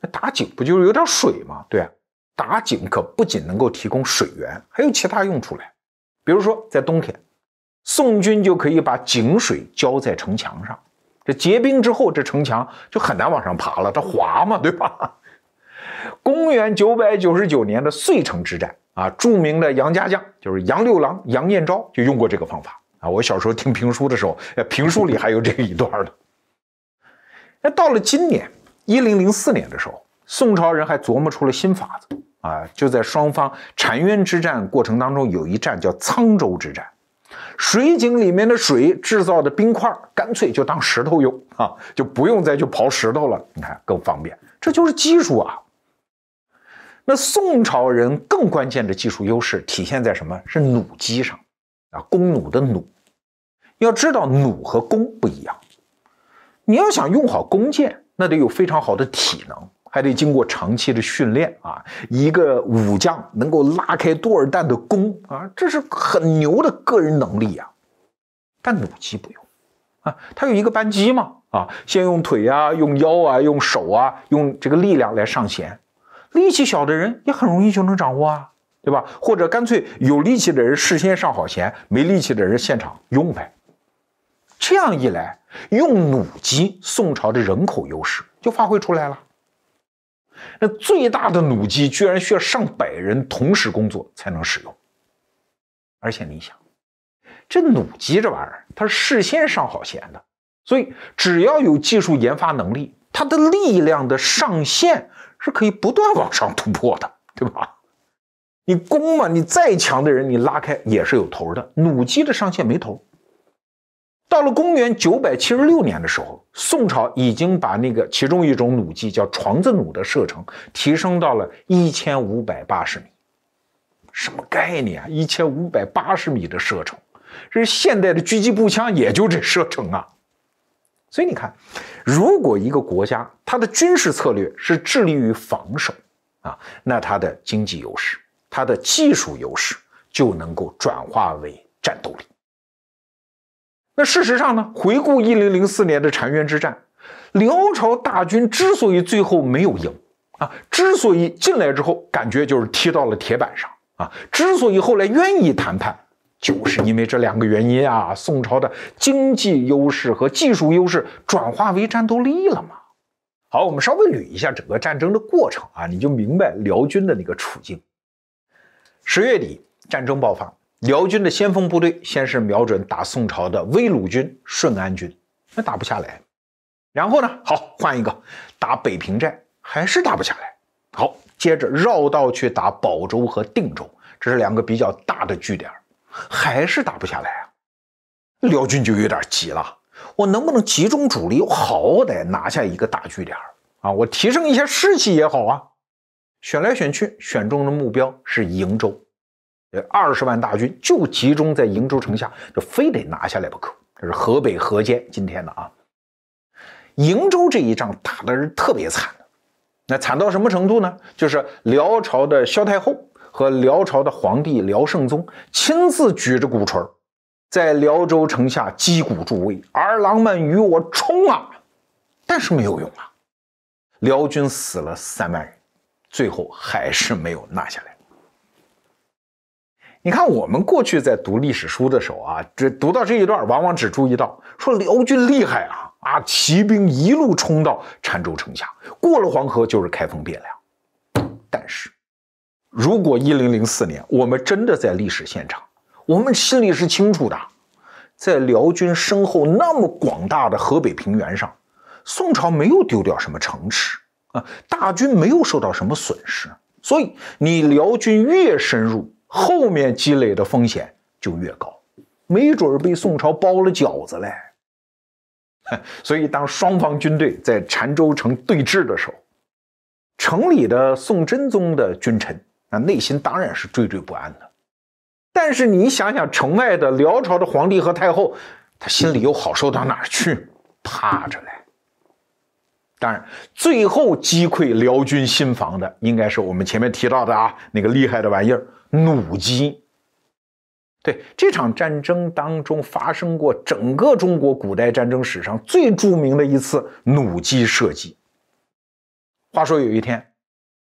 那打井不就是有点水吗？对啊。打井可不仅能够提供水源，还有其他用处来。比如说，在冬天，宋军就可以把井水浇在城墙上，这结冰之后，这城墙就很难往上爬了，这滑嘛，对吧？公元九百九十九年的遂城之战啊，著名的杨家将就是杨六郎、杨延昭就用过这个方法啊。我小时候听评书的时候，评书里还有这一段呢。那到了今年一零零四年的时候。宋朝人还琢磨出了新法子啊！就在双方澶渊之战过程当中，有一战叫沧州之战。水井里面的水制造的冰块，干脆就当石头用啊，就不用再去刨石头了。你看更方便，这就是技术啊。那宋朝人更关键的技术优势体现在什么是弩机上啊？弓弩的弩，要知道弩和弓不一样。你要想用好弓箭，那得有非常好的体能。还得经过长期的训练啊！一个武将能够拉开多尔丹的弓啊，这是很牛的个人能力啊。但弩机不用啊，它有一个扳机嘛啊，先用腿啊，用腰啊，用手啊，用这个力量来上弦。力气小的人也很容易就能掌握啊，对吧？或者干脆有力气的人事先上好弦，没力气的人现场用呗。这样一来，用弩机，宋朝的人口优势就发挥出来了。那最大的弩机居然需要上百人同时工作才能使用，而且你想，这弩机这玩意儿，它是事先上好弦的，所以只要有技术研发能力，它的力量的上限是可以不断往上突破的，对吧？你弓嘛，你再强的人，你拉开也是有头的，弩机的上限没头。到了公元九百七十六年的时候，宋朝已经把那个其中一种弩机叫床子弩的射程提升到了一千五百八十米。什么概念啊？一千五百八十米的射程，这是现代的狙击步枪也就这射程啊。所以你看，如果一个国家它的军事策略是致力于防守啊，那它的经济优势、它的技术优势就能够转化为战斗力。那事实上呢？回顾一零零四年的澶渊之战，辽朝大军之所以最后没有赢，啊，之所以进来之后感觉就是踢到了铁板上，啊，之所以后来愿意谈判，就是因为这两个原因啊，宋朝的经济优势和技术优势转化为战斗力了嘛。好，我们稍微捋一下整个战争的过程啊，你就明白辽军的那个处境。十月底，战争爆发。辽军的先锋部队先是瞄准打宋朝的威鲁军、顺安军，那打不下来。然后呢，好换一个打北平寨，还是打不下来。好，接着绕道去打保州和定州，这是两个比较大的据点，还是打不下来啊？辽军就有点急了，我能不能集中主力，好歹拿下一个大据点啊？我提升一下士气也好啊。选来选去，选中的目标是瀛州。这二十万大军就集中在瀛州城下，就非得拿下来不可。这是河北河间今天的啊，瀛州这一仗打的是特别惨的。那惨到什么程度呢？就是辽朝的萧太后和辽朝的皇帝辽圣宗亲自举着鼓槌，在辽州城下击鼓助威，“儿郎们与我冲啊！”但是没有用啊，辽军死了三万人，最后还是没有拿下来。你看，我们过去在读历史书的时候啊，这读到这一段，往往只注意到说辽军厉害啊啊，骑兵一路冲到澶州城下，过了黄河就是开封汴梁。但是，如果一零零四年我们真的在历史现场，我们心里是清楚的，在辽军身后那么广大的河北平原上，宋朝没有丢掉什么城池啊，大军没有受到什么损失，所以你辽军越深入。后面积累的风险就越高，没准儿被宋朝包了饺子嘞。所以，当双方军队在澶州城对峙的时候，城里的宋真宗的君臣啊，内心当然是惴惴不安的。但是，你想想城外的辽朝的皇帝和太后，他心里又好受到哪儿去？怕着嘞。当然，最后击溃辽军心防的，应该是我们前面提到的啊，那个厉害的玩意儿。弩机，对这场战争当中发生过整个中国古代战争史上最著名的一次弩机射击。话说有一天，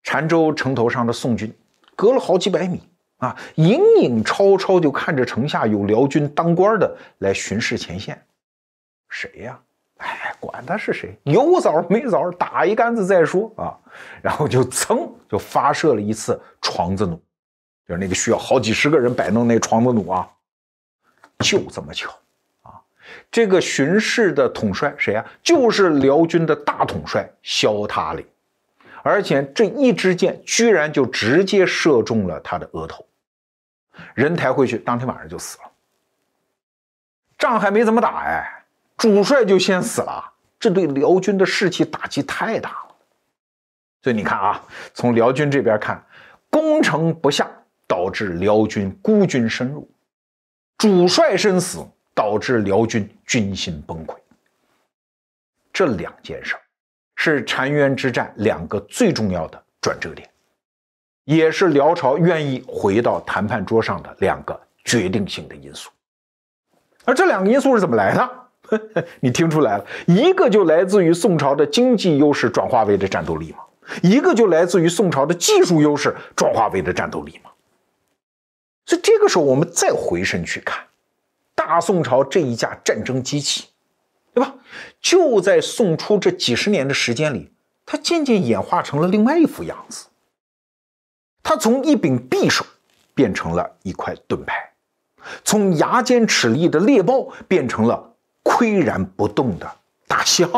澶州城头上的宋军隔了好几百米啊，隐隐绰绰就看着城下有辽军当官的来巡视前线。谁呀？哎，管他是谁，有枣没枣打一竿子再说啊。然后就噌，就发射了一次床子弩。就是那个需要好几十个人摆弄那床的弩啊，就这么巧啊！这个巡视的统帅谁呀？就是辽军的大统帅萧塔里，而且这一支箭居然就直接射中了他的额头，人抬回去，当天晚上就死了。仗还没怎么打，哎，主帅就先死了，这对辽军的士气打击太大了。所以你看啊，从辽军这边看，攻城不下。导致辽军孤军深入，主帅身死，导致辽军军心崩溃。这两件事是澶渊之战两个最重要的转折点，也是辽朝愿意回到谈判桌上的两个决定性的因素。而这两个因素是怎么来的？你听出来了一个就来自于宋朝的经济优势转化为的战斗力吗？一个就来自于宋朝的技术优势转化为的战斗力吗？在这个时候，我们再回身去看大宋朝这一架战争机器，对吧？就在宋初这几十年的时间里，它渐渐演化成了另外一副样子。它从一柄匕首变成了一块盾牌，从牙尖齿利的猎豹变成了岿然不动的大象。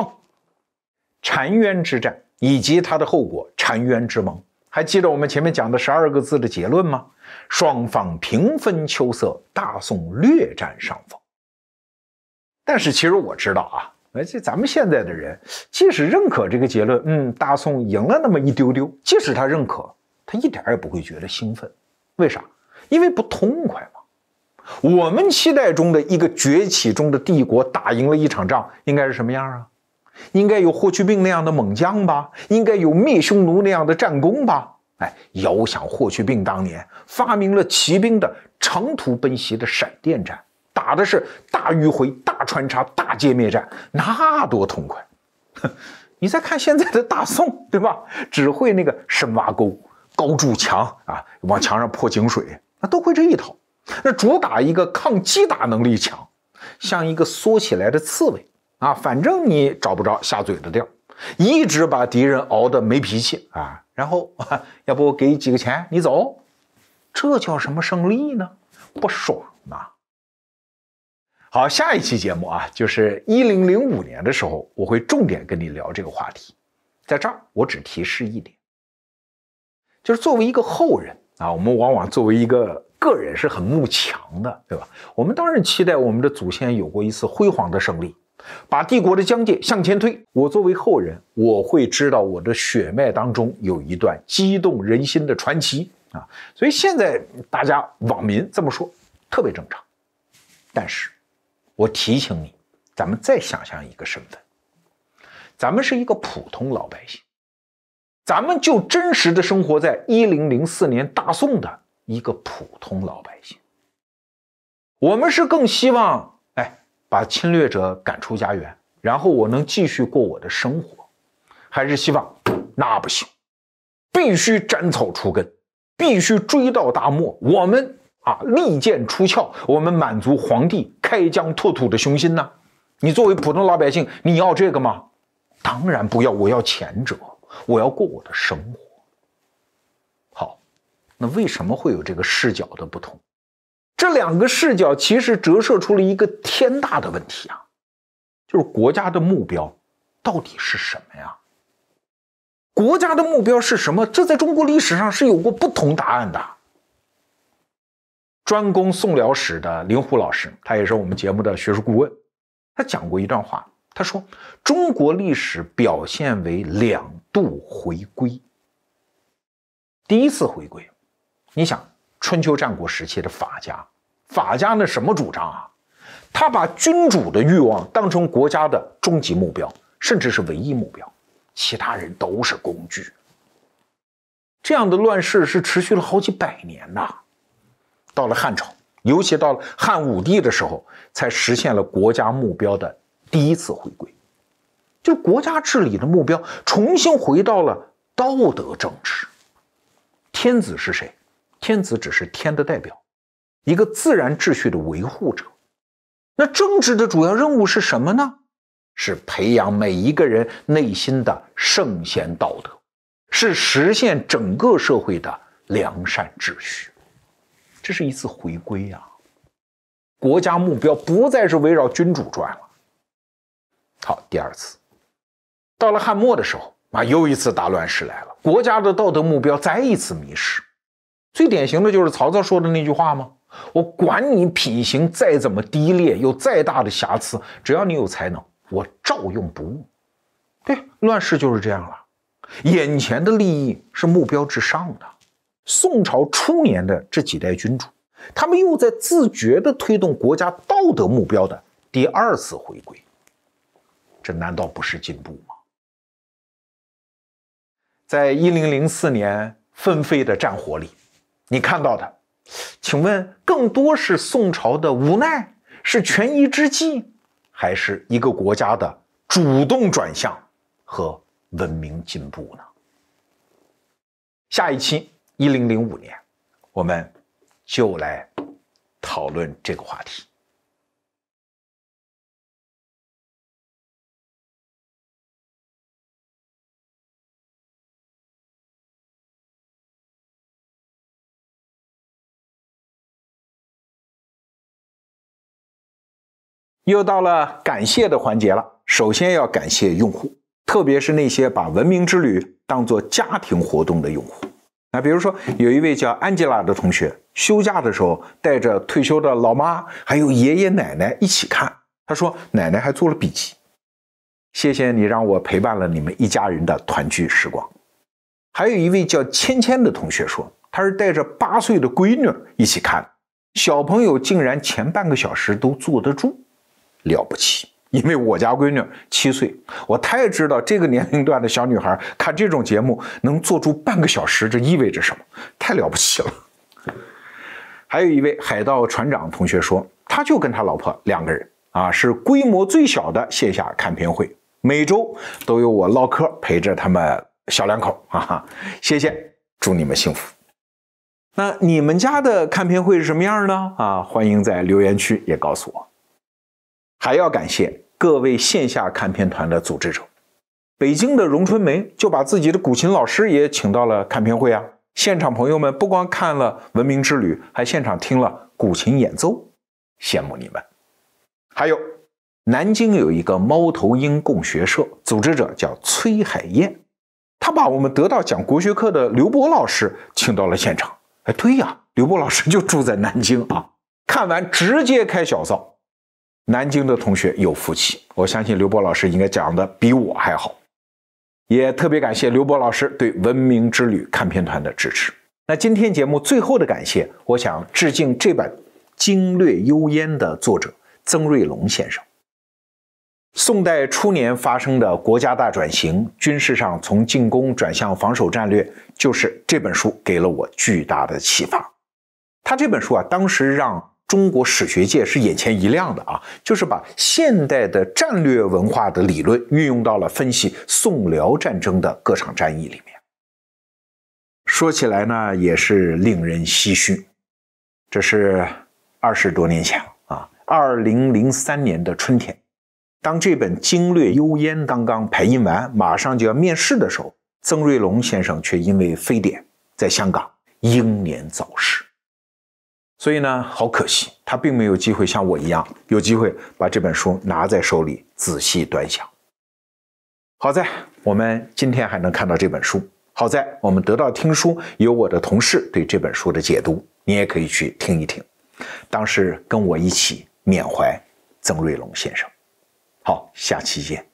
澶渊之战以及它的后果——澶渊之盟，还记得我们前面讲的十二个字的结论吗？双方平分秋色，大宋略占上风。但是其实我知道啊，而且咱们现在的人，即使认可这个结论，嗯，大宋赢了那么一丢丢，即使他认可，他一点也不会觉得兴奋。为啥？因为不痛快嘛。我们期待中的一个崛起中的帝国打赢了一场仗，应该是什么样啊？应该有霍去病那样的猛将吧？应该有灭匈奴那样的战功吧？哎，遥想霍去病当年发明了骑兵的长途奔袭的闪电战，打的是大迂回、大穿插、大歼灭战，那多痛快！你再看现在的大宋，对吧？只会那个深挖沟、高筑墙啊，往墙上泼井水，那都会这一套。那主打一个抗击打能力强，像一个缩起来的刺猬啊，反正你找不着下嘴的地儿，一直把敌人熬得没脾气啊。然后，要不我给几个钱你走，这叫什么胜利呢？不爽呐！好，下一期节目啊，就是一零零五年的时候，我会重点跟你聊这个话题。在这儿，我只提示一点，就是作为一个后人啊，我们往往作为一个个人是很慕强的，对吧？我们当然期待我们的祖先有过一次辉煌的胜利。把帝国的疆界向前推，我作为后人，我会知道我的血脉当中有一段激动人心的传奇啊！所以现在大家网民这么说，特别正常。但是，我提醒你，咱们再想象一个身份，咱们是一个普通老百姓，咱们就真实的生活在一零零四年大宋的一个普通老百姓。我们是更希望。把侵略者赶出家园，然后我能继续过我的生活，还是希望？那不行，必须斩草除根，必须追到大漠。我们啊，利剑出鞘，我们满足皇帝开疆拓土的雄心呢？你作为普通老百姓，你要这个吗？当然不要，我要前者，我要过我的生活。好，那为什么会有这个视角的不同？这两个视角其实折射出了一个天大的问题啊，就是国家的目标到底是什么呀？国家的目标是什么？这在中国历史上是有过不同答案的。专攻宋辽史的林虎老师，他也是我们节目的学术顾问，他讲过一段话，他说：“中国历史表现为两度回归。第一次回归，你想。”春秋战国时期的法家，法家那什么主张啊？他把君主的欲望当成国家的终极目标，甚至是唯一目标，其他人都是工具。这样的乱世是持续了好几百年呐。到了汉朝，尤其到了汉武帝的时候，才实现了国家目标的第一次回归，就国家治理的目标重新回到了道德政治。天子是谁？天子只是天的代表，一个自然秩序的维护者。那政治的主要任务是什么呢？是培养每一个人内心的圣贤道德，是实现整个社会的良善秩序。这是一次回归呀！国家目标不再是围绕君主转了。好，第二次，到了汉末的时候啊，又一次大乱世来了，国家的道德目标再一次迷失。最典型的就是曹操说的那句话吗？我管你品行再怎么低劣，有再大的瑕疵，只要你有才能，我照用不误。对，乱世就是这样了，眼前的利益是目标至上的。宋朝初年的这几代君主，他们又在自觉地推动国家道德目标的第二次回归。这难道不是进步吗？在1004年纷飞的战火里。你看到的，请问更多是宋朝的无奈，是权宜之计，还是一个国家的主动转向和文明进步呢？下一期一零零五年，我们就来讨论这个话题。又到了感谢的环节了。首先要感谢用户，特别是那些把文明之旅当做家庭活动的用户。啊，比如说有一位叫安吉拉的同学，休假的时候带着退休的老妈还有爷爷奶奶一起看。他说：“奶奶还做了笔记。”谢谢你让我陪伴了你们一家人的团聚时光。还有一位叫芊芊的同学说，她是带着八岁的闺女一起看，小朋友竟然前半个小时都坐得住。了不起，因为我家闺女七岁，我太知道这个年龄段的小女孩看这种节目能坐住半个小时，这意味着什么？太了不起了！还有一位海盗船长同学说，他就跟他老婆两个人啊，是规模最小的线下看片会，每周都有我唠嗑陪着他们小两口，哈哈，谢谢，祝你们幸福。那你们家的看片会是什么样呢？啊，欢迎在留言区也告诉我。还要感谢各位线下看片团的组织者，北京的荣春梅就把自己的古琴老师也请到了看片会啊，现场朋友们不光看了《文明之旅》，还现场听了古琴演奏，羡慕你们。还有南京有一个猫头鹰共学社，组织者叫崔海燕，他把我们得到讲国学课的刘博老师请到了现场。哎，对呀，刘博老师就住在南京啊，看完直接开小灶。南京的同学有福气，我相信刘博老师应该讲的比我还好，也特别感谢刘博老师对《文明之旅》看片团的支持。那今天节目最后的感谢，我想致敬这本《经略幽烟》的作者曾瑞龙先生。宋代初年发生的国家大转型，军事上从进攻转向防守战略，就是这本书给了我巨大的启发。他这本书啊，当时让。中国史学界是眼前一亮的啊，就是把现代的战略文化的理论运用到了分析宋辽战争的各场战役里面。说起来呢，也是令人唏嘘。这是二十多年前啊，二零零三年的春天，当这本《经略幽烟》刚刚排印完，马上就要面世的时候，曾瑞龙先生却因为非典在香港英年早逝。所以呢，好可惜，他并没有机会像我一样有机会把这本书拿在手里仔细端详。好在我们今天还能看到这本书，好在我们得到听书有我的同事对这本书的解读，你也可以去听一听，当时跟我一起缅怀曾瑞龙先生。好，下期见。